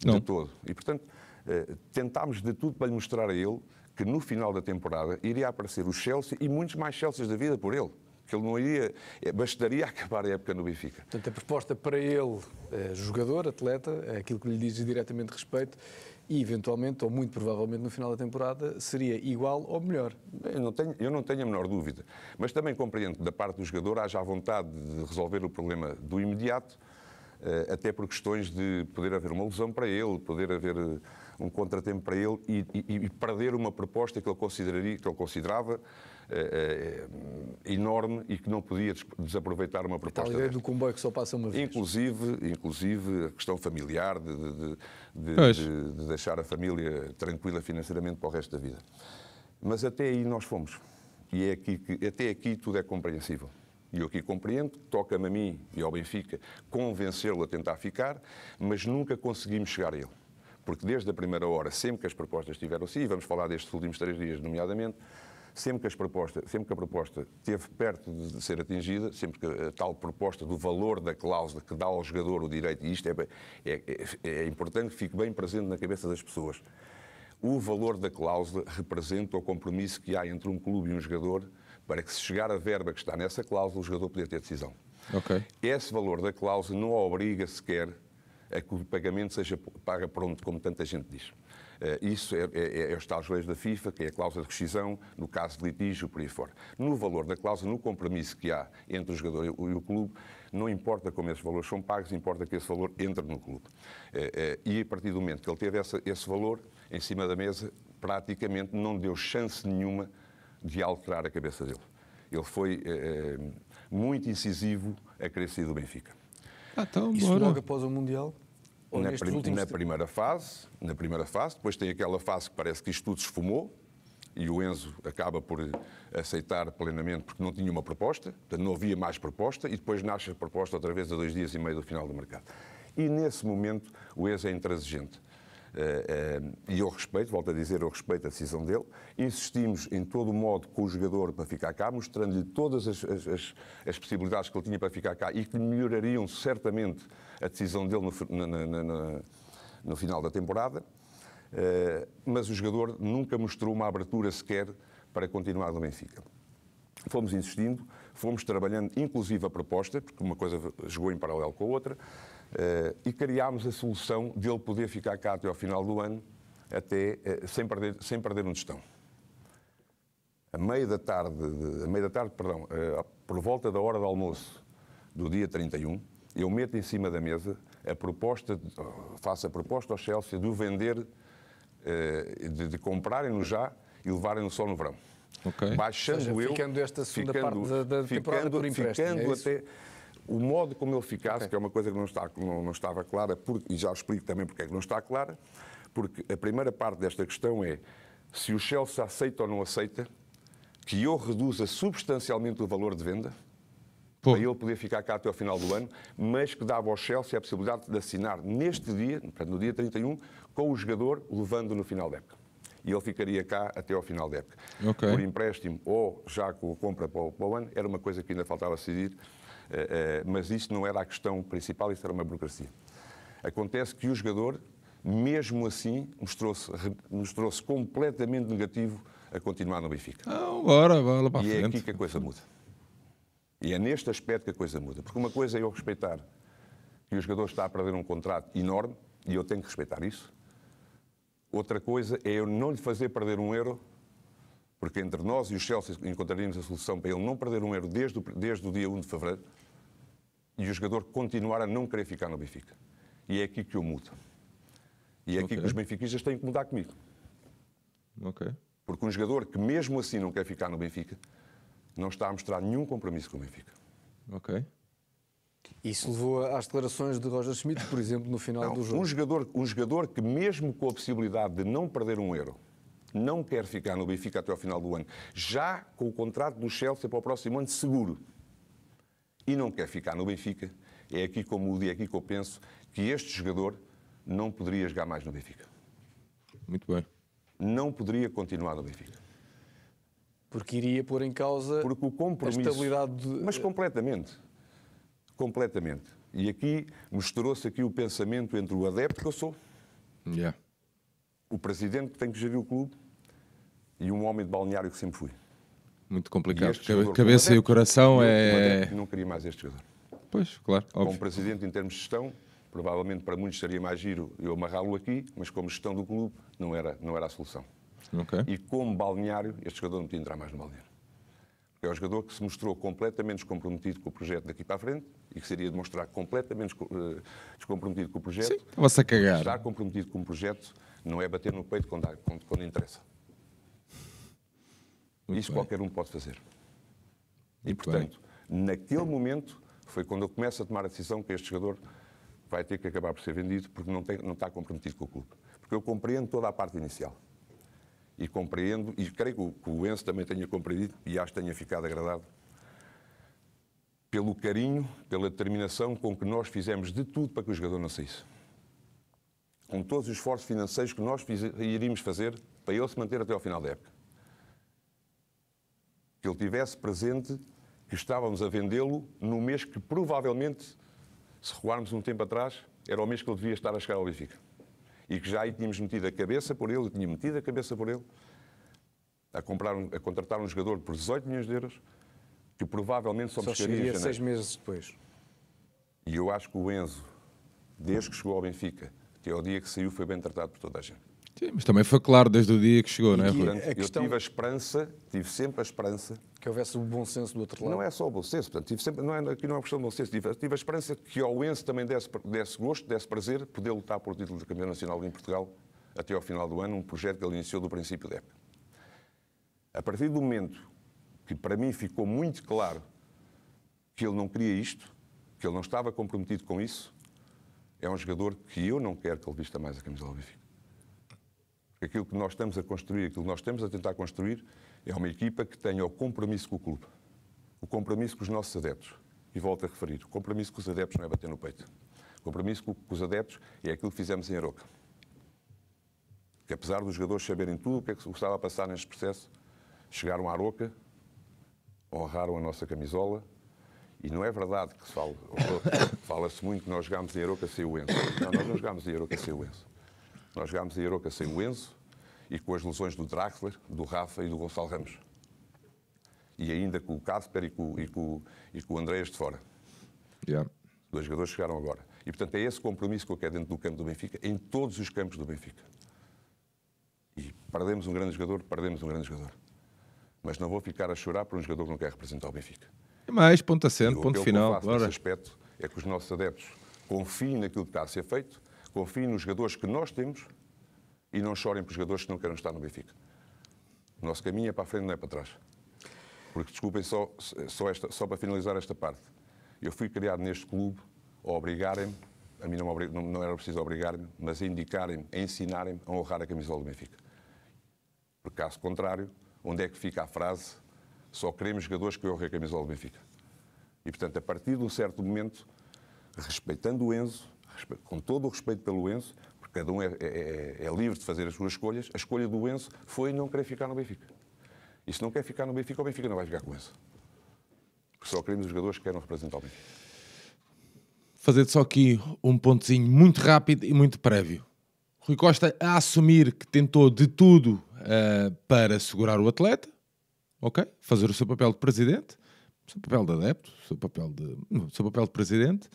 Não. De todo. E, portanto, eh, tentámos de tudo para lhe mostrar a ele que no final da temporada iria aparecer o Chelsea e muitos mais Chelseas da vida por ele. Que ele não iria, eh, bastaria [laughs] acabar a época no Benfica. Portanto, a proposta para ele, eh, jogador, atleta, é aquilo que lhe diz diretamente respeito, e eventualmente, ou muito provavelmente no final da temporada, seria igual ou melhor. Eu não tenho, eu não tenho a menor dúvida. Mas também compreendo que da parte do jogador haja a vontade de resolver o problema do imediato, eh, até por questões de poder haver uma lesão para ele, poder haver eh, um contratempo para ele e, e, e perder uma proposta que ele, consideraria, que ele considerava eh, enorme e que não podia desaproveitar uma proposta. A ideia do comboio que só passa uma vez. Inclusive, inclusive a questão familiar, de, de, de, de deixar a família tranquila financeiramente para o resto da vida. Mas até aí nós fomos. E é aqui que, até aqui tudo é compreensível e eu aqui compreendo, toca-me a mim e ao Benfica convencê-lo a tentar ficar, mas nunca conseguimos chegar a ele. Porque desde a primeira hora, sempre que as propostas tiveram assim, e vamos falar destes últimos três dias, nomeadamente, sempre que, as proposta, sempre que a proposta esteve perto de ser atingida, sempre que a tal proposta do valor da cláusula que dá ao jogador o direito, e isto é, é, é, é importante que fique bem presente na cabeça das pessoas, o valor da cláusula representa o compromisso que há entre um clube e um jogador para que se chegar a verba que está nessa cláusula, o jogador poder ter decisão. Okay. Esse valor da cláusula não obriga sequer a que o pagamento seja paga pronto, como tanta gente diz. Eh, isso é, é, é, é os tais leis da FIFA, que é a cláusula de rescisão, no caso de litígio, por aí fora. No valor da cláusula, no compromisso que há entre o jogador e o clube, não importa como esses valores são pagos, importa que esse valor entre no clube. Eh, eh, e a partir do momento que ele teve esse valor em cima da mesa, praticamente não deu chance nenhuma de alterar a cabeça dele. Ele foi eh, eh, muito incisivo a querer sair do Benfica. Ah, então, Isso bora. logo após o Mundial? Na, prim na, primeira fase, na primeira fase, depois tem aquela fase que parece que isto tudo esfumou e o Enzo acaba por aceitar plenamente porque não tinha uma proposta, portanto não havia mais proposta e depois nasce a proposta outra vez a dois dias e meio do final do mercado. E nesse momento o Enzo é intransigente eh, eh, e eu respeito, volto a dizer, eu respeito a decisão dele. Insistimos em todo o modo com o jogador para ficar cá, mostrando-lhe todas as, as, as, possibilidades que ele tinha para ficar cá e que melhorariam certamente a decisão dele no, na, na, na, no final da temporada. Eh, mas o jogador nunca mostrou uma abertura sequer para continuar no Benfica. Fomos insistindo, fomos trabalhando inclusive a proposta, porque uma coisa jogou em paralelo com a outra, eh, e criámos a solução de ele poder ficar cá até ao final do ano, até, eh, sem, perder, sem perder um tostão. A meia da tarde, a meia da tarde, perdão, eh, por volta da hora do almoço do dia 31, eu meto em cima da mesa a proposta, oh, faço a proposta ao Chelsea de o vender, de, de comprarem-no já e levarem-no só no verão. Okay. Baixando seja, eu. Ficando esta segunda ficando, parte da, da temporada ficando, por empréstimo. É ficando é até, o modo como ele ficasse, okay. que é uma coisa que não, está, não, não estava clara, e já explico também porque é que não está clara, porque a primeira parte desta questão é se o Chelsea aceita ou não aceita que eu reduza substancialmente o valor de venda Pô. para ele poder ficar cá até ao final do ano, mas que dava ao Chelsea a possibilidade de assinar neste dia, no dia 31, com o jogador, levando no final da época. E ele ficaria cá até ao final da época. Okay. Por empréstimo ou já com a compra para o, para o ano, era uma coisa que ainda faltava decidir. Eh, eh, mas isso não era a questão principal, isso era uma burocracia. Acontece que o jogador, mesmo assim, mostrou-se mostrou completamente negativo a continuar no Benfica. Não, ah, bora, lá para e frente. E é aqui que a coisa muda. E é neste aspecto que a coisa muda. Porque uma coisa é eu respeitar que o jogador está a perder um contrato enorme, e eu tenho que respeitar isso. Outra coisa é eu não lhe fazer perder um euro, porque entre nós e o Chelsea encontraríamos a solução para ele não perder um euro desde o, desde o dia 1 de fevereiro, e o jogador continuar a não querer ficar no Benfica. E é aqui que eu mudo. E é okay. aqui que os benfiquistas têm que mudar comigo. Ok. Porque um jogador que mesmo assim não quer ficar no Benfica, não está a mostrar nenhum compromisso com o Benfica. Ok. Isso levou às declarações de Roger Schmidt, por exemplo, no final não, do jogo. Um jogador, um jogador que, mesmo com a possibilidade de não perder um euro, não quer ficar no Benfica até ao final do ano, já com o contrato do Chelsea para o próximo ano seguro, e não quer ficar no Benfica, é aqui como eu dia é aqui que eu penso que este jogador não poderia jogar mais no Benfica. Muito bem. Não poderia continuar no Benfica. Porque iria pôr em causa Porque o compromisso, a estabilidade. De... Mas completamente. Completamente. E aqui mostrou se aqui o pensamento entre o adepto que eu sou, yeah. o presidente que tem que gerir o clube e um homem de balneário que sempre fui muito complicado. Jogador, Cabeça e o coração é. não queria mais este jogador. Pois, claro. Óbvio. Como presidente, em termos de gestão, provavelmente para muitos seria mais giro eu amarrá-lo aqui, mas como gestão do clube, não era, não era a solução. Okay. E como balneário, este jogador não tinha de entrar mais no balneário. Porque é um jogador que se mostrou completamente descomprometido com o projeto daqui para a frente e que seria demonstrar completamente eh, descomprometido com o projeto. Sim, estava-se a cagar. Estar comprometido com o projeto não é bater no peito quando, quando interessa. Muito Isso bem. qualquer um pode fazer. Muito e, portanto, bem. naquele momento foi quando eu começo a tomar a decisão que este jogador vai ter que acabar por ser vendido porque não, tem, não está comprometido com o clube. Porque eu compreendo toda a parte inicial. E compreendo, e creio que o, que o Enzo também tenha compreendido e acho que tenha ficado agradado pelo carinho, pela determinação com que nós fizemos de tudo para que o jogador não saísse. Com todos os esforços financeiros que nós fiz, iríamos fazer para ele se manter até ao final da época que ele tivesse presente que estávamos a vendê-lo no mês que provavelmente, se recuarmos um tempo atrás, era o mês que ele devia estar a chegar ao Benfica. E que já aí tínhamos metido a cabeça por ele, tinha metido a cabeça por ele, a, comprar, a contratar um jogador por 18 milhões de euros, que provavelmente só, só chegaria seis meses depois. E eu acho que o Enzo, desde que chegou ao Benfica, até ao dia que saiu, foi bem tratado por toda a gente. Sim, mas também foi claro desde o dia que chegou, e não é, Rui? Portanto, questão... Eu tive a esperança, tive sempre a esperança... Que houvesse o bom senso do outro lado. Não é só o bom senso, portanto, tive sempre, não é, aqui não é uma questão de bom senso, tive, tive a esperança que ao Ense também desse, desse gosto, desse prazer, poder lutar por título de campeão nacional em Portugal até ao final do ano, um projeto que ele iniciou do princípio da época. A partir do momento que para mim ficou muito claro que ele não queria isto, que ele não estava comprometido com isso, é um jogador que eu não quero que ele vista mais a camisa do Benfica aquilo que nós estamos a construir, aquilo que nós estamos a tentar construir, é uma equipa que tenha o compromisso com o clube, o compromisso com os nossos adeptos. E volto a referir, o compromisso com os adeptos não é bater no peito. O compromisso com os adeptos é aquilo que fizemos em Aroca. Que apesar dos jogadores saberem tudo o que, é que estava a passar neste processo, chegaram à Aroca, honraram a nossa camisola, e não é verdade que se fala, fala-se muito que nós jogámos em Aroca sem o Enzo. Não, nós não jogámos em Aroca sem o Enzo. Nós jogámos a Iroca sem o Enzo e com as lesões do Draxler, do Rafa e do Gonçalo Ramos. E ainda com o Casper e com, e com, e com o Andréas de fora. Yeah. Dois jogadores chegaram agora. E, portanto, é esse compromisso que eu quero dentro do campo do Benfica, em todos os campos do Benfica. E perdemos um grande jogador, perdemos um grande jogador. Mas não vou ficar a chorar por um jogador que não quer representar o Benfica. É mais, ponto acento, ponto final. O que eu faço nesse aspecto é que os nossos adeptos confiem naquilo que está a ser feito confiem nos jogadores que nós temos e não chorem para os jogadores que não querem estar no Benfica. O nosso caminho é para a frente, não é para trás. Porque, desculpem, só, só, esta, só para finalizar esta parte. Eu fui criado neste clube a obrigarem-me, a mim não, não, era preciso obrigar-me, mas a indicarem-me, a ensinarem-me a honrar a camisola do Benfica. Porque, caso contrário, onde é que fica a frase só queremos jogadores que honrem a camisola do Benfica? E, portanto, a partir de um certo momento, respeitando o Enzo, com todo o respeito pelo Enzo, porque cada um é, é, é, é livre de fazer as suas escolhas, a escolha do Enzo foi não querer ficar no Benfica. E se não quer ficar no Benfica, o Benfica não vai ficar com Enzo. Porque só queremos os jogadores que querem representar o Benfica. Fazer só aqui um pontozinho muito rápido e muito prévio. Rui Costa a assumir que tentou de tudo uh, para segurar o atleta, ok? Fazer o seu papel de presidente, o seu papel de adepto, o seu papel de, o seu papel de presidente,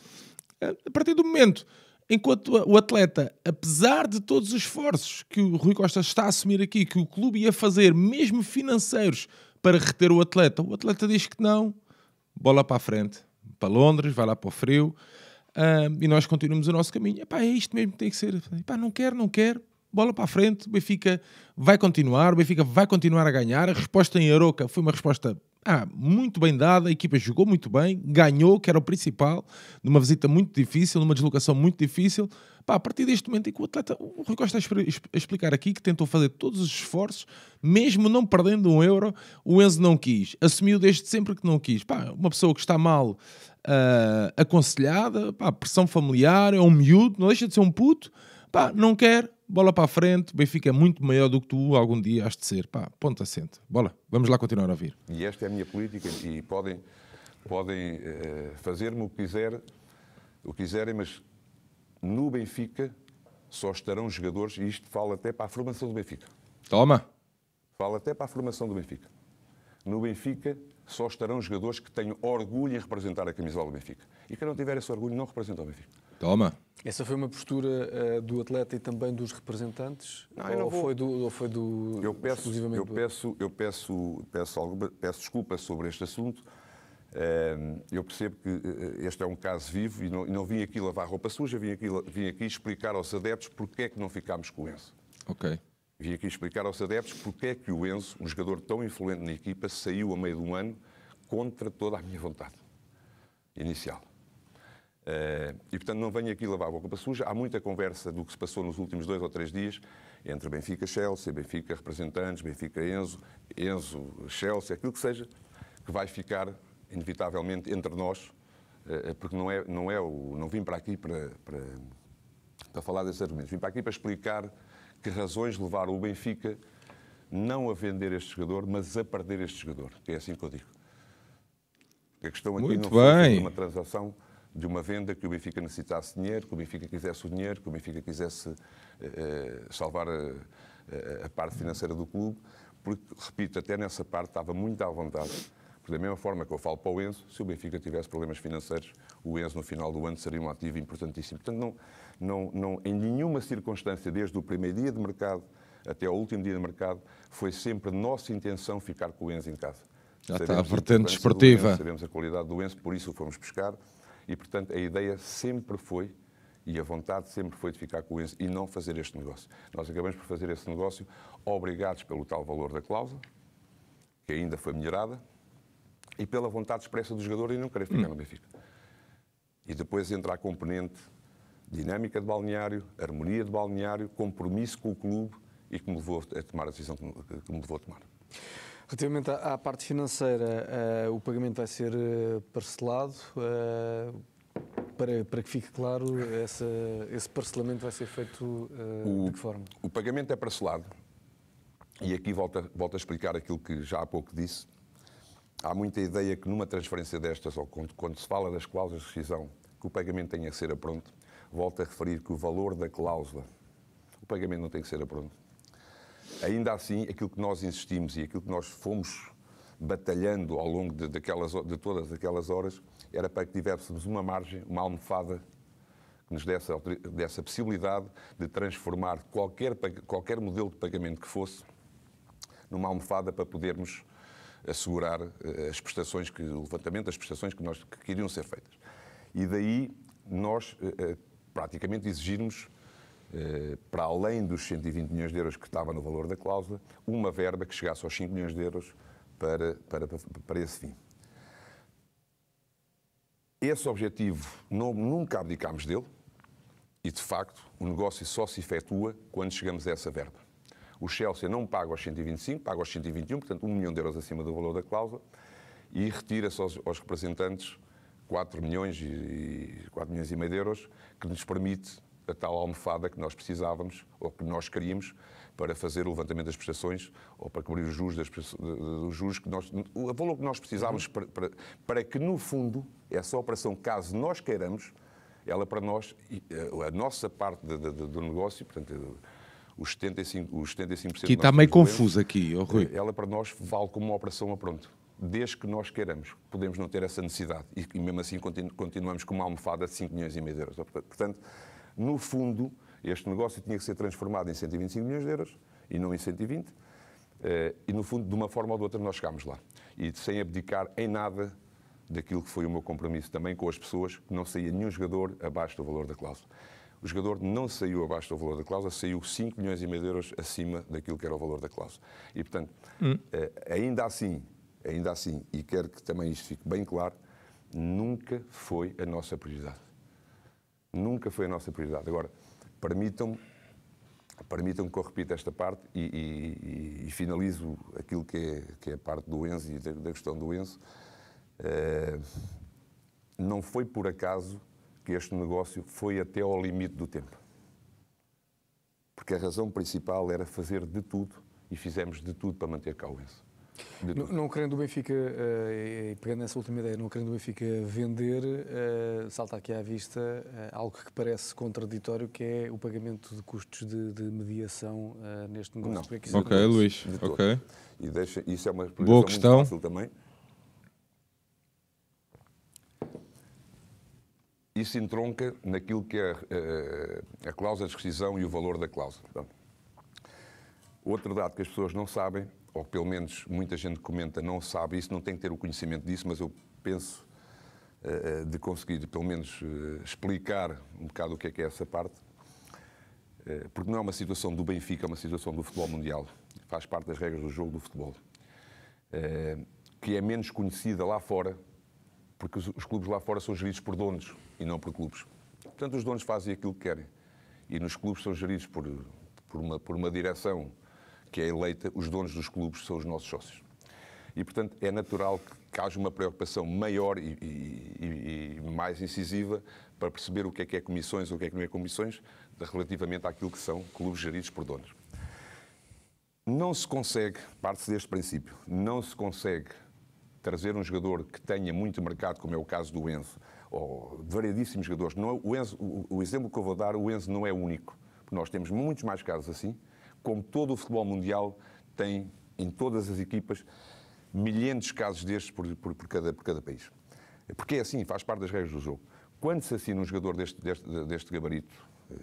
a partir do momento enquanto o atleta, apesar de todos os esforços que o Rui Costa está a assumir aqui, que o clube ia fazer, mesmo financeiros, para reter o atleta, o atleta diz que não, bola para a frente, para Londres, vai lá para o frio, uh, e nós continuamos o nosso caminho. Epá, é isto mesmo que tem que ser. Epá, não quer não quer Bola para a frente, o Benfica vai continuar, o Benfica vai continuar a ganhar. A resposta em Aroca foi uma resposta ah, muito bem dada, a equipa jogou muito bem, ganhou, que era o principal, numa visita muito difícil, numa deslocação muito difícil. Pá, a partir deste momento em que o atleta, o Rui Costa a explicar aqui que tentou fazer todos os esforços, mesmo não perdendo um euro, o Enzo não quis. Assumiu desde sempre que não quis. Pá, uma pessoa que está mal uh, aconselhada, pá, pressão familiar, é um miúdo, não deixa de ser um puto, pá, não quer, bola para a frente, Benfica é muito maior do que tu algum dia has de ser. Pá, ponto assente. Bola, vamos lá continuar a ouvir. E esta é a minha política e podem, podem eh, fazer-me o que quiser, o que quiserem, mas no Benfica só estarão jogadores, e isto fala até para a formação do Benfica. Toma! Fala até para a formação do Benfica. No Benfica só estarão jogadores que tenham orgulho em representar a camisola do Benfica. E quem não tiver esse orgulho não representa o Benfica. Toma. Essa foi uma postura uh, do atleta e também dos representantes? Não, ou, não foi do, ou foi do. Eu peço, eu do... peço, eu peço, peço, alguma, peço desculpa sobre este assunto. Uh, eu percebo que eh, este é um caso vivo e não, não vim aqui lavar roupa suja, vim aqui, vim aqui explicar aos adeptos porque é que não ficámos com isso. Ok. Vim aqui explicar aos adeptos porque é que o Enzo, um jogador tão influente na equipa, saiu a meio do ano contra toda a minha vontade inicial. Uh, e portanto não venho aqui lavar a boca para suja. Há muita conversa do que se passou nos últimos dois ou três dias entre Benfica Chelsea, Benfica representantes, Benfica Enzo, Enzo Chelsea, aquilo que seja, que vai ficar inevitavelmente entre nós, uh, porque não é não é o não vim para aqui para, para para falar desses argumentos. Vim para aqui para explicar que razões levaram o Benfica não a vender este jogador, mas a perder este jogador. É assim que eu digo. A questão aqui Muito não bem. foi uma transação de uma venda que o Benfica necessitasse dinheiro, que o Benfica quisesse o dinheiro, que o Benfica quisesse uh, salvar eh, a, a, parte financeira do clube, porque, repito, até nessa parte estava muito à vontade porque da mesma forma que eu falo para o Enzo, se o Benfica tivesse problemas financeiros, o Enzo no final do ano seria um ativo importantíssimo. Portanto, não, não, não, em nenhuma circunstância, desde o primeiro dia de mercado até ao último dia de mercado, foi sempre nossa intenção ficar com o Enzo em casa. Já sabemos está a vertente desportiva. Enzo, sabemos a qualidade do Enzo, por isso o fomos pescar. E, portanto, a ideia sempre foi, e a vontade sempre foi de ficar com o Enzo e não fazer este negócio. Nós acabamos por fazer este negócio obrigados pelo tal valor da cláusula, que ainda foi melhorada, e pela vontade expressa do jogador e não querer ficar hum. no Benfica. E depois entra a componente dinâmica de balneário, harmonia de balneário, compromisso com o clube e que me levou a tomar a decisão que me levou a tomar. Relativamente à, à parte financeira, uh, o pagamento vai ser eh, parcelado. Uh, para, para que fique claro, essa, esse parcelamento vai ser feito uh, o, de que forma? O pagamento é parcelado. E aqui volto, volto a explicar aquilo que já há pouco disse. Há muita ideia que numa transferência destas, ou quando, quando se fala das cláusulas de rescisão, que o pagamento tenha que ser a pronto, volto a referir que o valor da cláusula, o pagamento não tem que ser a pronto. Ainda assim, aquilo que nós insistimos e aquilo que nós fomos batalhando ao longo de, aquelas de todas aquelas horas era para que tivéssemos uma margem, uma almofada que nos desse, desse a possibilidade de transformar qualquer, qualquer modelo de pagamento que fosse numa almofada para podermos assegurar eh, as prestações, que, o levantamento das prestações que, nós, que ser feitas. E daí nós eh, eh, praticamente exigirmos, para além dos 120 milhões de euros que estava no valor da cláusula, uma verba que chegasse aos 5 milhões de euros para, para, para esse fim. Esse objetivo não, nunca abdicámos dele e, de facto, o negócio só se efetua quando chegamos a essa verba. O Chelsea não paga aos 125, paga aos 121, portanto, 1 milhão de euros acima do valor da cláusula, e retira-se aos, aos, representantes 4 milhões e, 4 milhões e meio de euros, que nos permite a tal almofada que nós precisávamos, ou que nós queríamos, para fazer o levantamento das prestações ou para cobrir os juros, das, os juros que nós. O valor que nós precisávamos uhum. para, para, para que, no fundo, essa operação, caso nós queiramos, ela para nós, eh, a nossa parte de, de, do negócio, portanto, os 75%, os 75 que está meio confuso aqui, oh, Rui. Eh, ela para nós vale como uma operação a pronto. Desde que nós queiramos, podemos não ter essa necessidade e, e mesmo assim continu, continuamos com uma almofada de 5 milhões e meio de euros. Portanto, no fundo, este negócio tinha que ser transformado em 125 milhões de euros e não em 120. Eh, e no fundo, de uma forma ou de outra, nós chegámos lá. E sem abdicar em nada daquilo que foi o meu compromisso também com as pessoas, que não saía nenhum jogador abaixo do valor da cláusula o jogador não saiu abaixo do valor da cláusula, saiu 5 milhões e meio de euros acima daquilo que era o valor da cláusula. E, portanto, hum. Eh, ainda assim, ainda assim, e quero que também isto fique bem claro, nunca foi a nossa prioridade. Nunca foi a nossa prioridade. Agora, permitam-me permitam que eu repita esta parte e, e, e finalizo aquilo que é, que é, a parte do Enzo e da, da questão do Enzo. Uh, não foi por acaso que este negócio foi até ao limite do tempo. Porque a razão principal era fazer de tudo e fizemos de tudo para manter cá Não, não, querendo o Benfica, uh, pegando nessa última ideia, não querendo o Benfica vender, uh, salta aqui à vista uh, algo que parece contraditório, que é o pagamento de custos de, de mediação neste negócio. Não. ok, Luís. Ok. E deixa, isso é uma Boa questão. também. Isso entronca naquilo que é a, eh, a, cláusula de rescisão e o valor da cláusula. outro dado que as pessoas não sabem, ou pelo menos muita gente comenta não sabe isso, não tem que ter o conhecimento disso, mas eu penso uh, de conseguir, pelo menos, uh, explicar um bocado o que é que é essa parte, uh, porque não é uma situação do Benfica, é uma situação do futebol mundial. Faz parte das regras do jogo do futebol, que é menos conhecida lá fora porque os, os, clubes lá fora são geridos por donos e não por clubes. Portanto, os donos fazem aquilo que querem. E nos clubes são geridos por, por, uma, por uma direção que é eleita, os donos dos clubes são os nossos sócios. E, portanto, é natural que, que haja uma preocupação maior e, e, e, mais incisiva para perceber o que é que é comissões, o que é que não é comissões, relativamente àquilo que são clubes geridos por donos. Não se consegue, parte deste princípio, não se consegue trazer um jogador que tenha muito mercado, como é o caso do Enzo, ou variedíssimos jogadores. Não é, o, Enzo, o, o, exemplo que eu vou dar, o Enzo não é único. Nós temos muitos mais casos assim, como todo o futebol mundial tem, em todas as equipas, milhares de casos destes por, por, por, cada, por cada país. Porque é assim, faz parte das regras do jogo. Quando se assina um jogador deste, deste, deste gabarito, eh,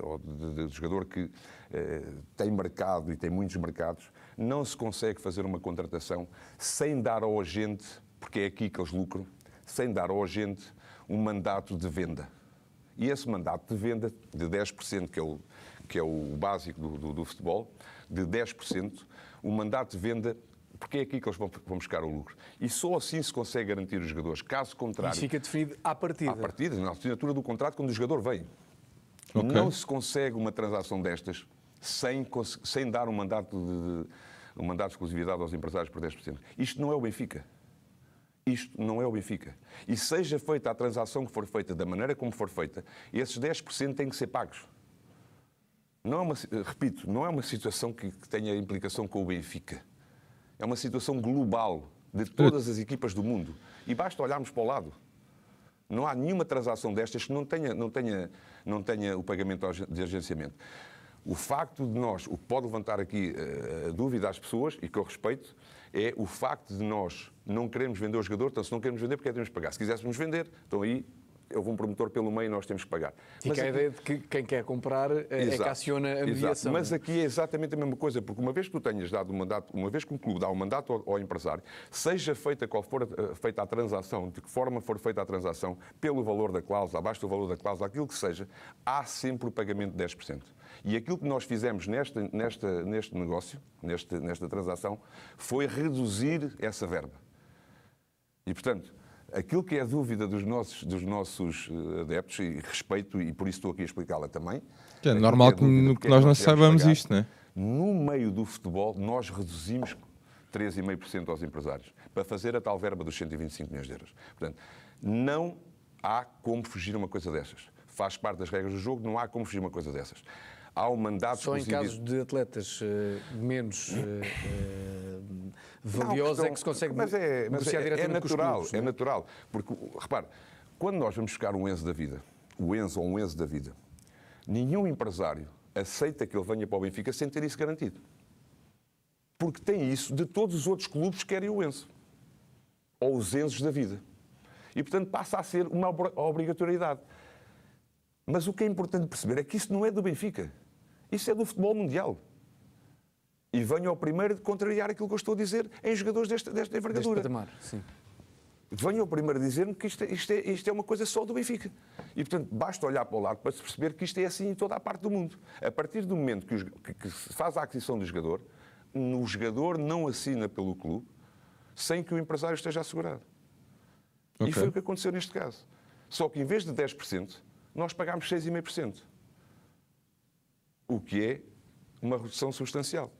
ou de, de, de jogador que eh, tem mercado e tem muitos mercados, não se consegue fazer uma contratação sem dar ao agente, porque é aqui que eles lucram, sem dar ao agente um mandato de venda. E esse mandato de venda de 10%, que é o, que é o básico do, do, do futebol, de 10%, o mandato de venda porque é aqui que eles vão, buscar o lucro. E só assim se consegue garantir os jogadores. Caso contrário. Isso fica definido à partida. À partida, na assinatura do contrato, quando o jogador vem. Okay. Não se consegue uma transação destas sem, sem dar um mandato de, um mandato de exclusividade aos empresários por 10%. Isto não é o Benfica. Isto não é o Benfica. E seja feita a transação que for feita, da maneira como for feita, esses 10% têm que ser pagos. Não é uma, repito, não é uma situação que, que tenha implicação com o Benfica. É uma situação global de todas as equipas do mundo. E basta olharmos para o lado. Não há nenhuma transação destas que não tenha, não tenha, não tenha o pagamento de agenciamento. O facto de nós, o que pode levantar aqui a eh, eh, dúvida às pessoas, e que eu respeito, é o facto de nós não queremos vender o jogador, então se não queremos vender, porque é que temos que pagar? Se quiséssemos vender, então aí houve um promotor pelo meio e nós temos que pagar. E Mas que aqui... a ideia de que quem quer comprar eh, é exato, que aciona a mediação. Exato. Mas né? aqui é exatamente a mesma coisa, porque uma vez que tu tenhas dado um mandato, uma vez que um clube dá um mandato ao, ao empresário, seja feita qual for uh, feita a transação, de que forma for feita a transação, pelo valor da cláusula, abaixo do valor da cláusula, aquilo que seja, há sempre o pagamento de 10%. E aquilo que nós fizemos neste neste neste negócio, nesta, nesta transação, foi reduzir essa verba. E, portanto, aquilo que é a dúvida dos nossos, dos nossos eh, adeptos, e respeito, e por isso estou aqui a explicá-la também. Que é normal que, é dúvida, que é nós não saibamos isto, não é? No meio do futebol, nós reduzimos 3,5% aos empresários para fazer a tal verba dos 125 milhões de euros. Portanto, não há como fugir a uma coisa dessas. Faz parte das regras do jogo, não há como fugir a uma coisa dessas. Há um mandato Só exclusivo... em casos de atletas uh, menos uh, uh, valiosos é que se consegue mas é, mas é, é, natural, clubes, é? é? natural. Porque, repare, quando nós vamos buscar um Enzo da vida, o Enzo ou um Enzo da vida, nenhum empresário aceita que ele venha para o Benfica sem ter isso garantido. Porque tem isso de todos os outros clubes que querem o Enzo. Ou os Enzos da vida. E, portanto, passa a ser uma obrigatoriedade. Mas o que é importante perceber é que isso não é do Benfica. Isso é do futebol mundial. E venho ao primeiro de contrariar aquilo que eu estou a dizer em jogadores desta, desta envergadura. Deste patamar, sim. Venho ao primeiro dizer-me que isto, é, isto, é, isto é uma coisa só do Benfica. E, portanto, basta olhar para o lado para se perceber que isto é assim em toda a parte do mundo. A partir do momento que, os, que, que se faz a aquisição do jogador, o jogador não assina pelo clube sem que o empresário esteja assegurado. Okay. E foi o que aconteceu neste caso. Só que em vez de 10%, nós pagámos 6,5% o que é uma redução substancial.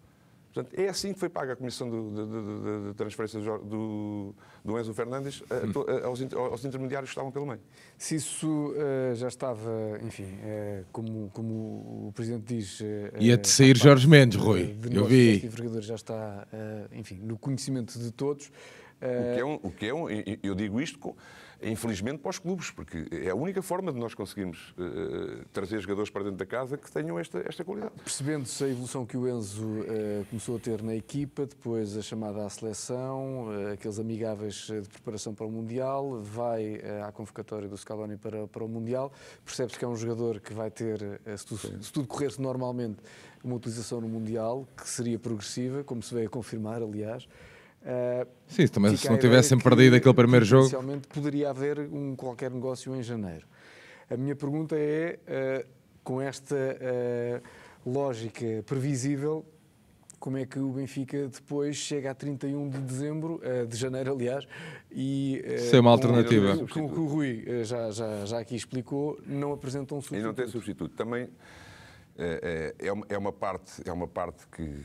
Portanto, é assim que foi paga a comissão de, de, de, transferência do, do Enzo Fernandes a, a, aos, aos, intermediários que estavam pelo meio. Se isso uh, já estava, enfim, uh, como, como o Presidente diz... Uh, eh, Ia de sair Jorge Mendes, Rui, eu vi. O envergador já está, enfim, no conhecimento de todos. O que, é um, o que é um, eu digo isto, infelizmente, para os clubes, porque é a única forma de nós conseguirmos uh, trazer jogadores para dentro da casa que tenham esta, esta qualidade. Percebendo-se a evolução que o Enzo uh, começou a ter na equipa, depois a chamada à seleção, uh, aqueles amigáveis de preparação para o Mundial, vai à convocatória do Scaloni para, para o Mundial, percebe-se que é um jogador que vai ter, se tudo, se tudo corresse normalmente, uma utilização no Mundial, que seria progressiva, como se veio a confirmar, aliás. Eh, Sim, também se não tivessem perdido aquele primeiro jogo. Inicialmente poderia haver um qualquer negócio em janeiro. A minha pergunta é: uh, com esta uh, lógica previsível, como é que o Benfica depois chega a 31 de dezembro, de janeiro, aliás, e. Sem uma alternativa. Como o Rui já, já, já aqui explicou, não apresentam um substituto. E não tem substituto. Também é, é, é, uma, parte, é uma parte que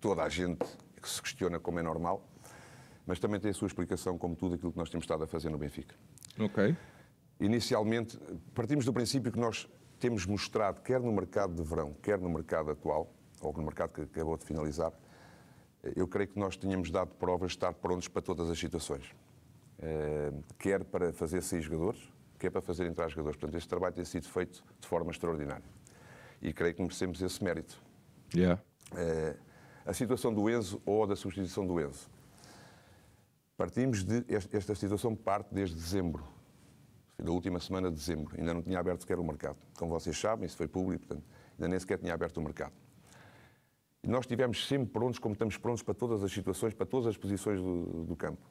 toda a gente que se questiona como é normal, mas também tem a sua explicação, como tudo aquilo que nós temos estado a fazer no Benfica. Ok. Inicialmente, partimos do princípio que nós temos mostrado, quer no mercado de verão, quer no mercado atual, ou no mercado que acabou de finalizar, eu creio que nós tínhamos dado provas de estar prontos para todas as situações. Eh, quer para fazer sair jogadores, quer para fazer entrar jogadores. Portanto, este trabalho tem sido feito de forma extraordinária. E creio que merecemos esse mérito. Yeah. Uh, a situação do Enzo ou da substituição do Enzo. Partimos de. Esta situação parte desde dezembro, da última semana de dezembro. Ainda não tinha aberto sequer o mercado. Como vocês sabem, isso foi público, portanto, ainda nem sequer tinha aberto o mercado. E nós estivemos sempre prontos, como estamos prontos para todas as situações, para todas as posições do, do campo.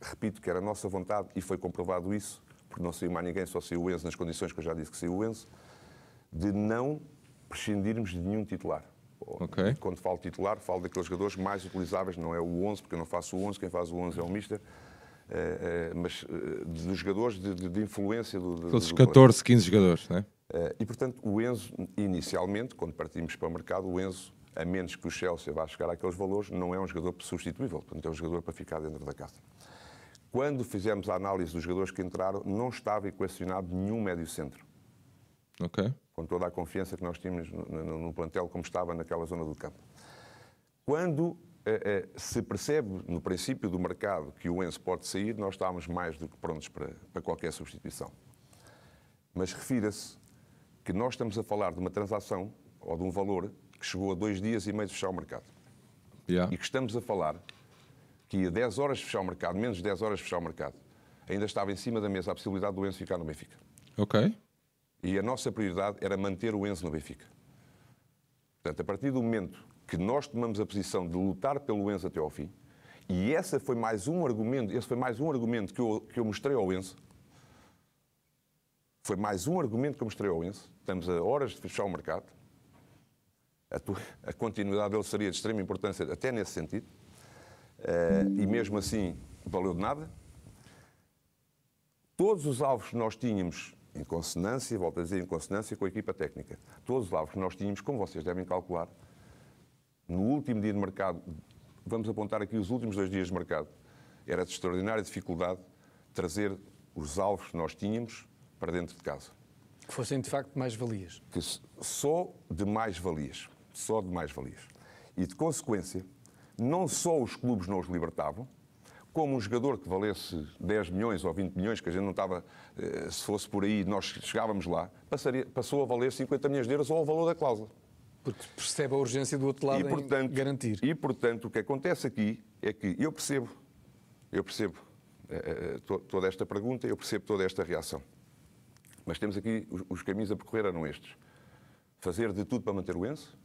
Repito que era a nossa vontade, e foi comprovado isso, porque não saiu mais ninguém, só saiu o Enzo nas condições que eu já disse que saiu o Enzo, de não prescindirmos de nenhum titular. Okay. Quando falo titular, falo daqueles jogadores mais utilizáveis, não é o 11, porque eu não faço o 11, quem faz o 11 é o Mister. Uh, uh, mas uh, dos jogadores de, de, de influência do. do Todos os 14, 15 jogadores, não é? e portanto, o Enzo, inicialmente, quando partimos para o mercado, o Enzo, a menos que o Chelsea vá chegar àqueles valores, não é um jogador substituível, portanto, é um jogador para ficar dentro da casa. Quando fizemos a análise dos jogadores que entraram, não estava equacionado nenhum médio-centro. Ok com toda a confiança que nós tínhamos no, no, no plantel como estava naquela zona do campo. Quando eh, eh, se percebe no princípio do mercado que o Enzo pode sair, nós estávamos mais do que prontos para, para qualquer substituição. Mas refira-se que nós estamos a falar de uma transação ou de um valor que chegou a dois dias e meio de fechar o mercado. Yeah. E que estamos a falar que a 10 horas de fechar o mercado, menos de 10 horas de fechar o mercado, ainda estava em cima da mesa a possibilidade do Enzo ficar no Benfica. Ok. E a nossa prioridade era manter o Enzo no Benfica. Portanto, a partir do momento que nós tomamos a posição de lutar pelo Enzo até ao fim, e essa foi mais um argumento, esse foi mais um argumento que eu, que eu mostrei ao Enzo. Foi mais um argumento que eu mostrei ao Enzo. Estamos a horas de fechar o mercado. A, tua, a continuidade dele seria de extrema importância, até nesse sentido. Uh, e mesmo assim, valeu de nada. Todos os alvos que nós tínhamos em consonância, volto a dizer, em consonância com a equipa técnica. Todos os alvos que nós tínhamos, como vocês devem calcular, no último dia de mercado, vamos apontar aqui os últimos dois dias de mercado, era de extraordinária dificuldade trazer os alvos que nós tínhamos para dentro de casa. Que fossem, de facto, mais-valias. só de mais-valias. Só de mais-valias. E, de consequência, não só os clubes não os libertavam, como um jogador que valesse 10 milhões ou 20 milhões, que a gente não estava, eh, se fosse por aí, nós chegávamos lá, passaria, passou a valer 50 milhões de euros ou o valor da cláusula. Porque percebe a urgência do outro lado e, portanto, em garantir. E, portanto, o que acontece aqui é que eu percebo, eu percebo eh, eh, toda esta pergunta, eu percebo toda esta reação. Mas temos aqui os, os caminhos a percorrer eram estes. Fazer de tudo para manter o Enzo,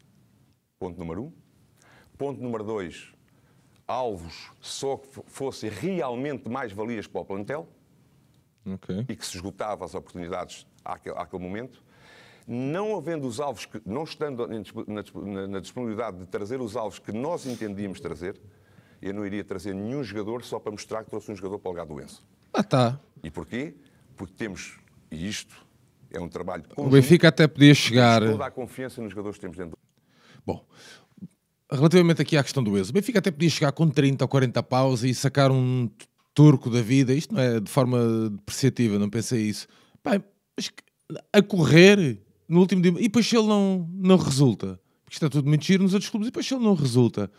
ponto número um. Ponto número dois, alvos só que fossem realmente mais-valias para o plantel okay. e que se esgotavam as oportunidades àquele, àquele momento. Não havendo os alvos, que, não estando na disponibilidade de trazer os alvos que nós entendíamos trazer, eu não iria trazer nenhum jogador só para mostrar que trouxe um jogador para o lugar do Enzo. Ah, tá. E porquê? Porque temos, e isto é um trabalho conjunto, O Benfica até podia chegar. Toda a confiança nos jogadores que temos dentro do. Bom, relativamente aqui à questão do Enzo, o Benfica até podia chegar com 30 ou 40 paus e sacar um turco da vida, isto não é de forma depreciativa, não pensei isso. Pai, mas a correr no último dia, e depois ele não, não resulta, porque está é tudo muito giro nos outros clubes, e depois ele não resulta.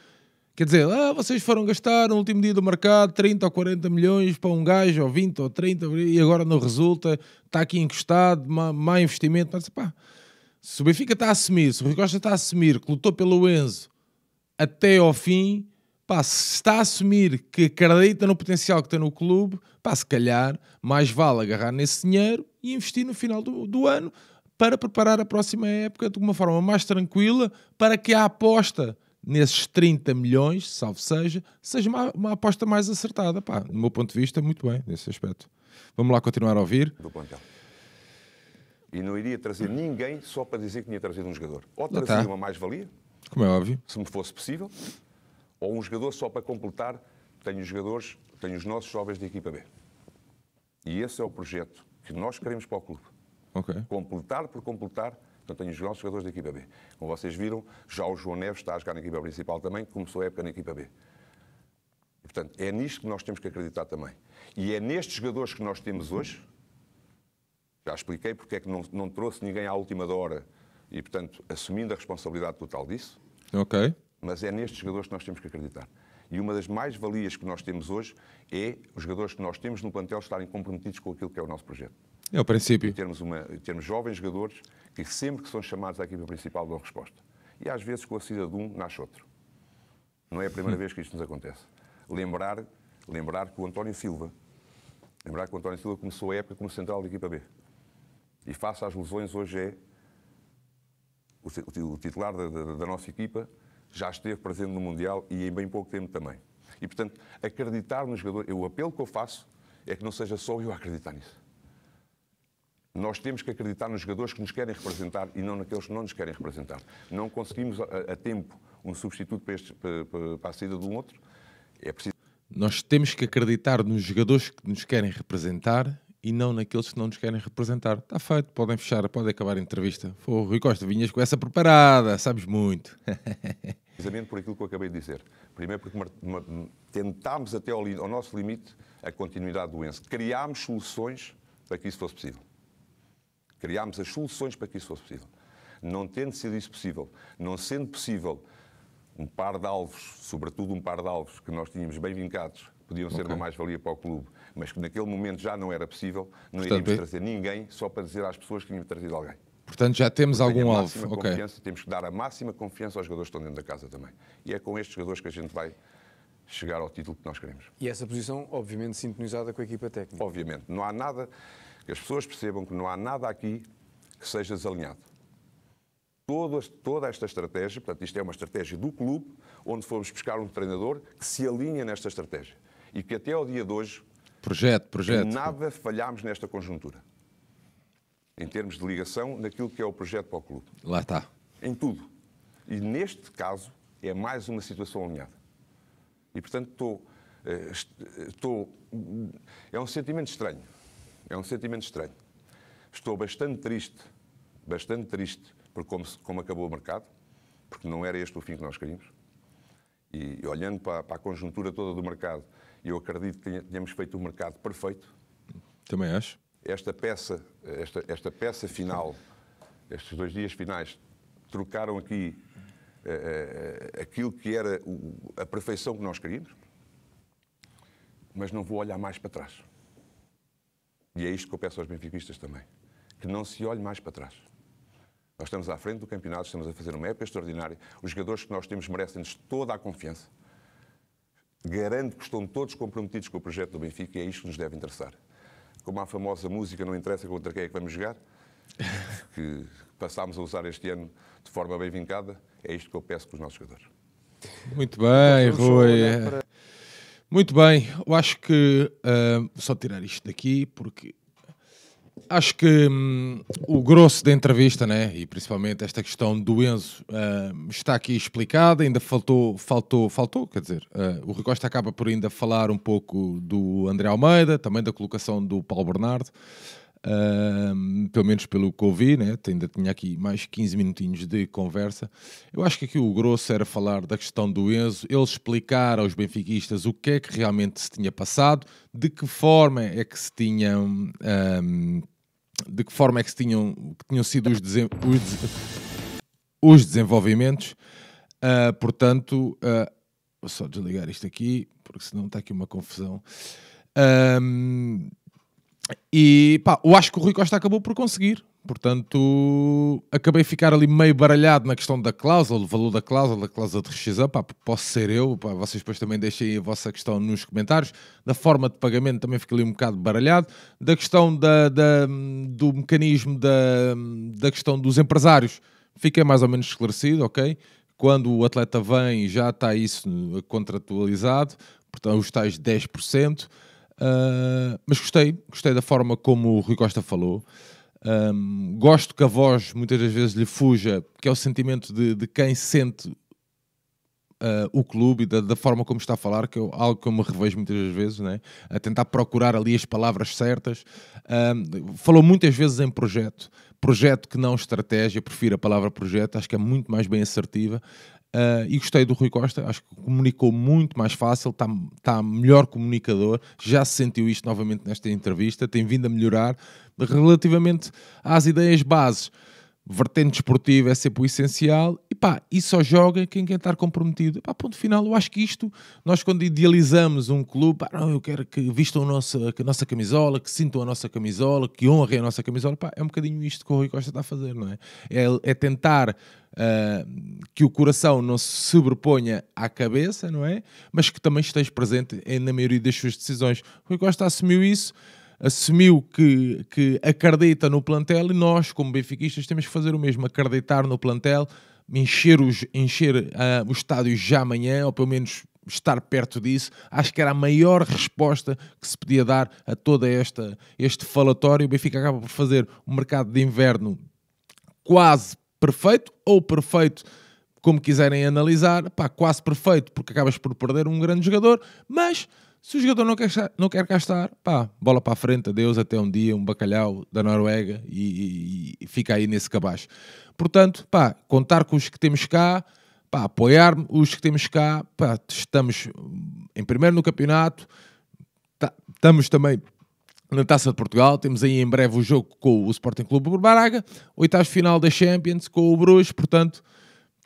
Quer dizer, ah, vocês foram gastar no último dia do mercado 30 ou 40 milhões para um gajo, ou 20 ou 30, e agora não resulta, está aqui encostado, má, má investimento. Mas, pá, se o Benfica está a assumir, se o Rui Costa está a assumir, que lutou pelo Enzo, até ao fim, pá, se está a assumir que acredita no potencial que tem no clube, pá, se calhar mais vale agarrar nesse dinheiro e investir no final do, do ano para preparar a próxima época de uma forma mais tranquila para que a aposta nesses 30 milhões, salvo seja, seja uma, uma aposta mais acertada. Pá, do meu ponto de vista, muito bem nesse aspecto. Vamos lá continuar a ouvir. Do plantel. E não iria trazer ninguém só para dizer que tinha trazido um jogador. Ou trazia tá. uma mais-valia, como é óbvio. Se me fosse possível. Ou um jogador só para completar, tenho os jogadores, tenho os nossos jovens da equipa B. E esse é o projeto que nós queremos para o clube. Okay. Completar por completar, então tenho os nossos jogadores da equipa B. Como vocês viram, já o João Neves está a jogar na equipa principal também, começou a época na equipa B. E, portanto, é nisto que nós temos que acreditar também. E é nestes jogadores que nós temos hoje, já expliquei porque é que não, não trouxe ninguém à última hora e, portanto, assumindo a responsabilidade total disso, Ok. mas é nestes jogadores que nós temos que acreditar. E uma das mais-valias que nós temos hoje é os jogadores que nós temos no plantel estarem comprometidos com aquilo que é o nosso projeto. É o princípio. E termos, uma, termos jovens jogadores que sempre que são chamados à equipa principal dão resposta. E às vezes com a saída de um nasce outro. Não é a primeira [laughs] vez que isto nos acontece. Lembrar, lembrar que o António Silva, lembrar que o António Silva começou a época como central da equipa B. E face às lesões hoje é o, o titular da, da, da nossa equipa, já esteve presente no Mundial e em bem pouco tempo também. E, portanto, acreditar no jogador, eu, o apelo que eu faço é que não seja só eu a acreditar nisso. Nós temos que acreditar nos jogadores que nos querem representar e não naqueles que não nos querem representar. Não conseguimos a, a tempo um substituto para, este, para, para, a saída de um outro. É preciso. Nós temos que acreditar nos jogadores que nos querem representar e não naqueles que não nos querem representar. Está feito, podem fechar, podem acabar a entrevista. Foi Rui Costa, vinhas com essa preparada, sabes muito. [laughs] Precisamente por aquilo que eu acabei de dizer. Primeiro porque tentámos até ao, ao nosso limite a continuidade do Enzo. Criámos soluções para que isso fosse possível. Criámos as soluções para que isso fosse possível. Não tendo sido isso possível, não sendo possível um par de alvos, sobretudo um par de alvos que nós tínhamos bem vincados, podiam ser uma mais-valia para o clube, mas que naquele momento já não era possível, não Portanto, iríamos é- trazer ninguém só para dizer às pessoas que tínhamos trazido alguém. Portanto, já temos algum alvo. Okay. Temos que dar a máxima confiança aos jogadores que estão dentro da casa também. E é com estes jogadores que a gente vai chegar ao título que nós queremos. E essa posição, obviamente, sintonizada com a equipa técnica. Obviamente. Não há nada, que as pessoas percebam que não há nada aqui que seja desalinhado. Toda, toda esta estratégia, portanto, isto é uma estratégia do clube, onde fomos buscar um treinador que se alinha nesta estratégia. E que até ao dia de hoje, Projeto, projeto. Em nada falhámos nesta conjuntura. Em termos de ligação naquilo que é o projeto para o clube. Lá está. Em tudo. E neste caso é mais uma situação alinhada. E portanto estou. Eh, estou é um sentimento estranho. É um sentimento estranho. Estou bastante triste, bastante triste por como, como acabou o mercado, porque não era este o fim que nós queríamos. E, olhando para, para a conjuntura toda do mercado, eu acredito que tenhamos feito o um mercado perfeito. Também acho. Esta peça, esta, esta peça final, estes dois dias finais, trocaram aqui uh, aquilo que era o, a perfeição que nós queríamos, mas não vou olhar mais para trás. E é isto que eu peço aos benfiquistas também, que não se olhe mais para trás. Nós estamos à frente do campeonato, estamos a fazer uma época extraordinária, os jogadores que nós temos merecem-nos toda a confiança. Garanto que estão todos comprometidos com o projeto do Benfica e é isto que nos deve interessar. Como a famosa música não interessa contra quem é que vamos jogar, [laughs] que passámos a usar este ano de forma bem vincada, é isto que eu peço para os nossos jogadores. Muito bem, então, Rui. Muito bem, eu acho que uh, só tirar isto daqui porque Acho que hum, o grosso da entrevista, né, e principalmente esta questão do Enzo, uh, está aqui explicada. Ainda faltou, faltou, faltou, quer dizer, uh, o Rui Costa acaba por ainda falar um pouco do André Almeida, também da colocação do Paulo Bernardo pelo menos pelo que ouvi, né? ainda tinha aqui mais 15 minutinhos de conversa. Eu acho que aqui o grosso era falar da questão do Enzo, ele explicar aos benfiquistas o que é que realmente se tinha passado, de que forma é que se tinham. Um, de que forma é que tinham, que tinham sido os, os, os desenvolvimentos. Uh, portanto, uh, vou só desligar isto aqui, porque senão está aqui uma confusão. Um, e pá, eu acho que o Rui Costa acabou por conseguir. Portanto, acabei de ficar ali meio baralhado na questão da cláusula, do valor da cláusula, da cláusula de rescisão. Pá, posso ser eu, pá, vocês depois também deixem a vossa questão nos comentários. Da forma de pagamento também fiquei ali um bocado baralhado. Da questão da, da, do mecanismo da, da questão dos empresários, fiquei mais ou menos esclarecido, ok? Quando o atleta vem já está isso contratualizado, portanto, os tais 10%. Ah, mas gostei, gostei da forma como o Rui Costa falou. Um, ah, gosto que a voz muitas das vezes lhe fuja, que é o sentimento de, de quem sente Uh, o clube e da, da, forma como está a falar, que é algo que eu me revejo muitas das vezes, né? a tentar procurar ali as palavras certas. falou muitas vezes em projeto, projeto que não estratégia, prefiro a palavra projeto, acho que é muito mais bem assertiva. Uh, e gostei do Rui Costa, acho que comunicou muito mais fácil, está tá melhor comunicador, já se sentiu isto novamente nesta entrevista, tem vindo a melhorar relativamente às ideias bases vertente esportiva é sempre o essencial, e pá, e só joga quem quer estar comprometido. E pá, ponto final, eu acho que isto, nós quando idealizamos um clube, pá, não, eu quero que vistam a nossa, a nossa camisola, que sintam a nossa camisola, que honrem a nossa camisola, pá, é um bocadinho isto que o Rui Costa está a fazer, não é? É, é tentar uh, que o coração não se sobreponha à cabeça, não é? Mas que também esteja presente na maioria das suas decisões. O Rui Costa assumiu isso, assumiu que, que acredita no plantel e nós, como benfiquistas, temos que fazer o mesmo, acreditar no plantel, encher, os, encher uh, o estádio já amanhã, ou pelo menos estar perto disso, acho que era a maior resposta que se podia dar a toda esta este falatório. O Benfica acaba por fazer um mercado de inverno quase perfeito ou perfeito, como quiserem analisar, pá, quase perfeito, porque acabas por perder um grande jogador, mas se o jogador não quer, não quer cá estar, pá, bola para a frente, adeus, até um dia, um bacalhau da Noruega e, e, e fica aí nesse cabaz. Portanto, pá, contar com os que temos cá, pá, apoiar os que temos cá, pá, estamos em primeiro no campeonato, tá, estamos também na Taça de Portugal, temos aí em breve o jogo com o Sporting Clube Braga, oitavo final da Champions com o Bruges, portanto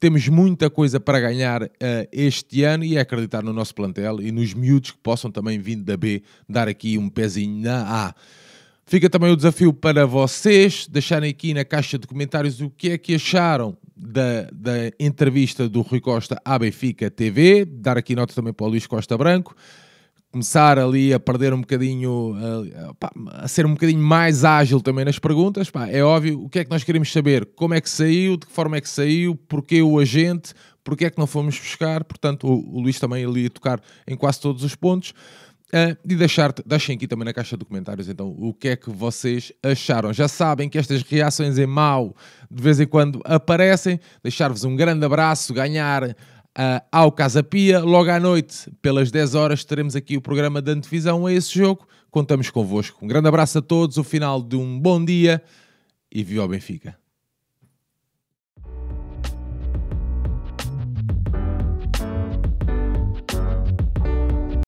temos muita coisa para ganhar uh, este ano e é acreditar no nosso plantel e nos miúdos que possam também, vindo da B, dar aqui um pezinho na A. Fica também o desafio para vocês deixarem aqui na caixa de comentários o que é que acharam da, da entrevista do Rui Costa à Benfica TV, dar aqui nota também para o Luís Costa Branco começar ali a perder um bocadinho, a, eh, pá, a, ser um bocadinho mais ágil também nas perguntas, pá, é óbvio o que é que nós queremos saber, como é que saiu, de que forma é que saiu, porquê o agente, porquê é que não fomos buscar, portanto o, o Luís também ali a tocar em quase todos os pontos. Uh, e deixar, deixem aqui também na caixa de comentários então o que é que vocês acharam. Já sabem que estas reações em mau de vez em quando aparecem. Deixar-vos um grande abraço, ganhar uh, ao Casa Pia. Logo à noite, pelas 10 horas, teremos aqui o programa de antevisão a esse jogo. Contamos convosco. Um grande abraço a todos, o final de um bom dia e viva o Benfica!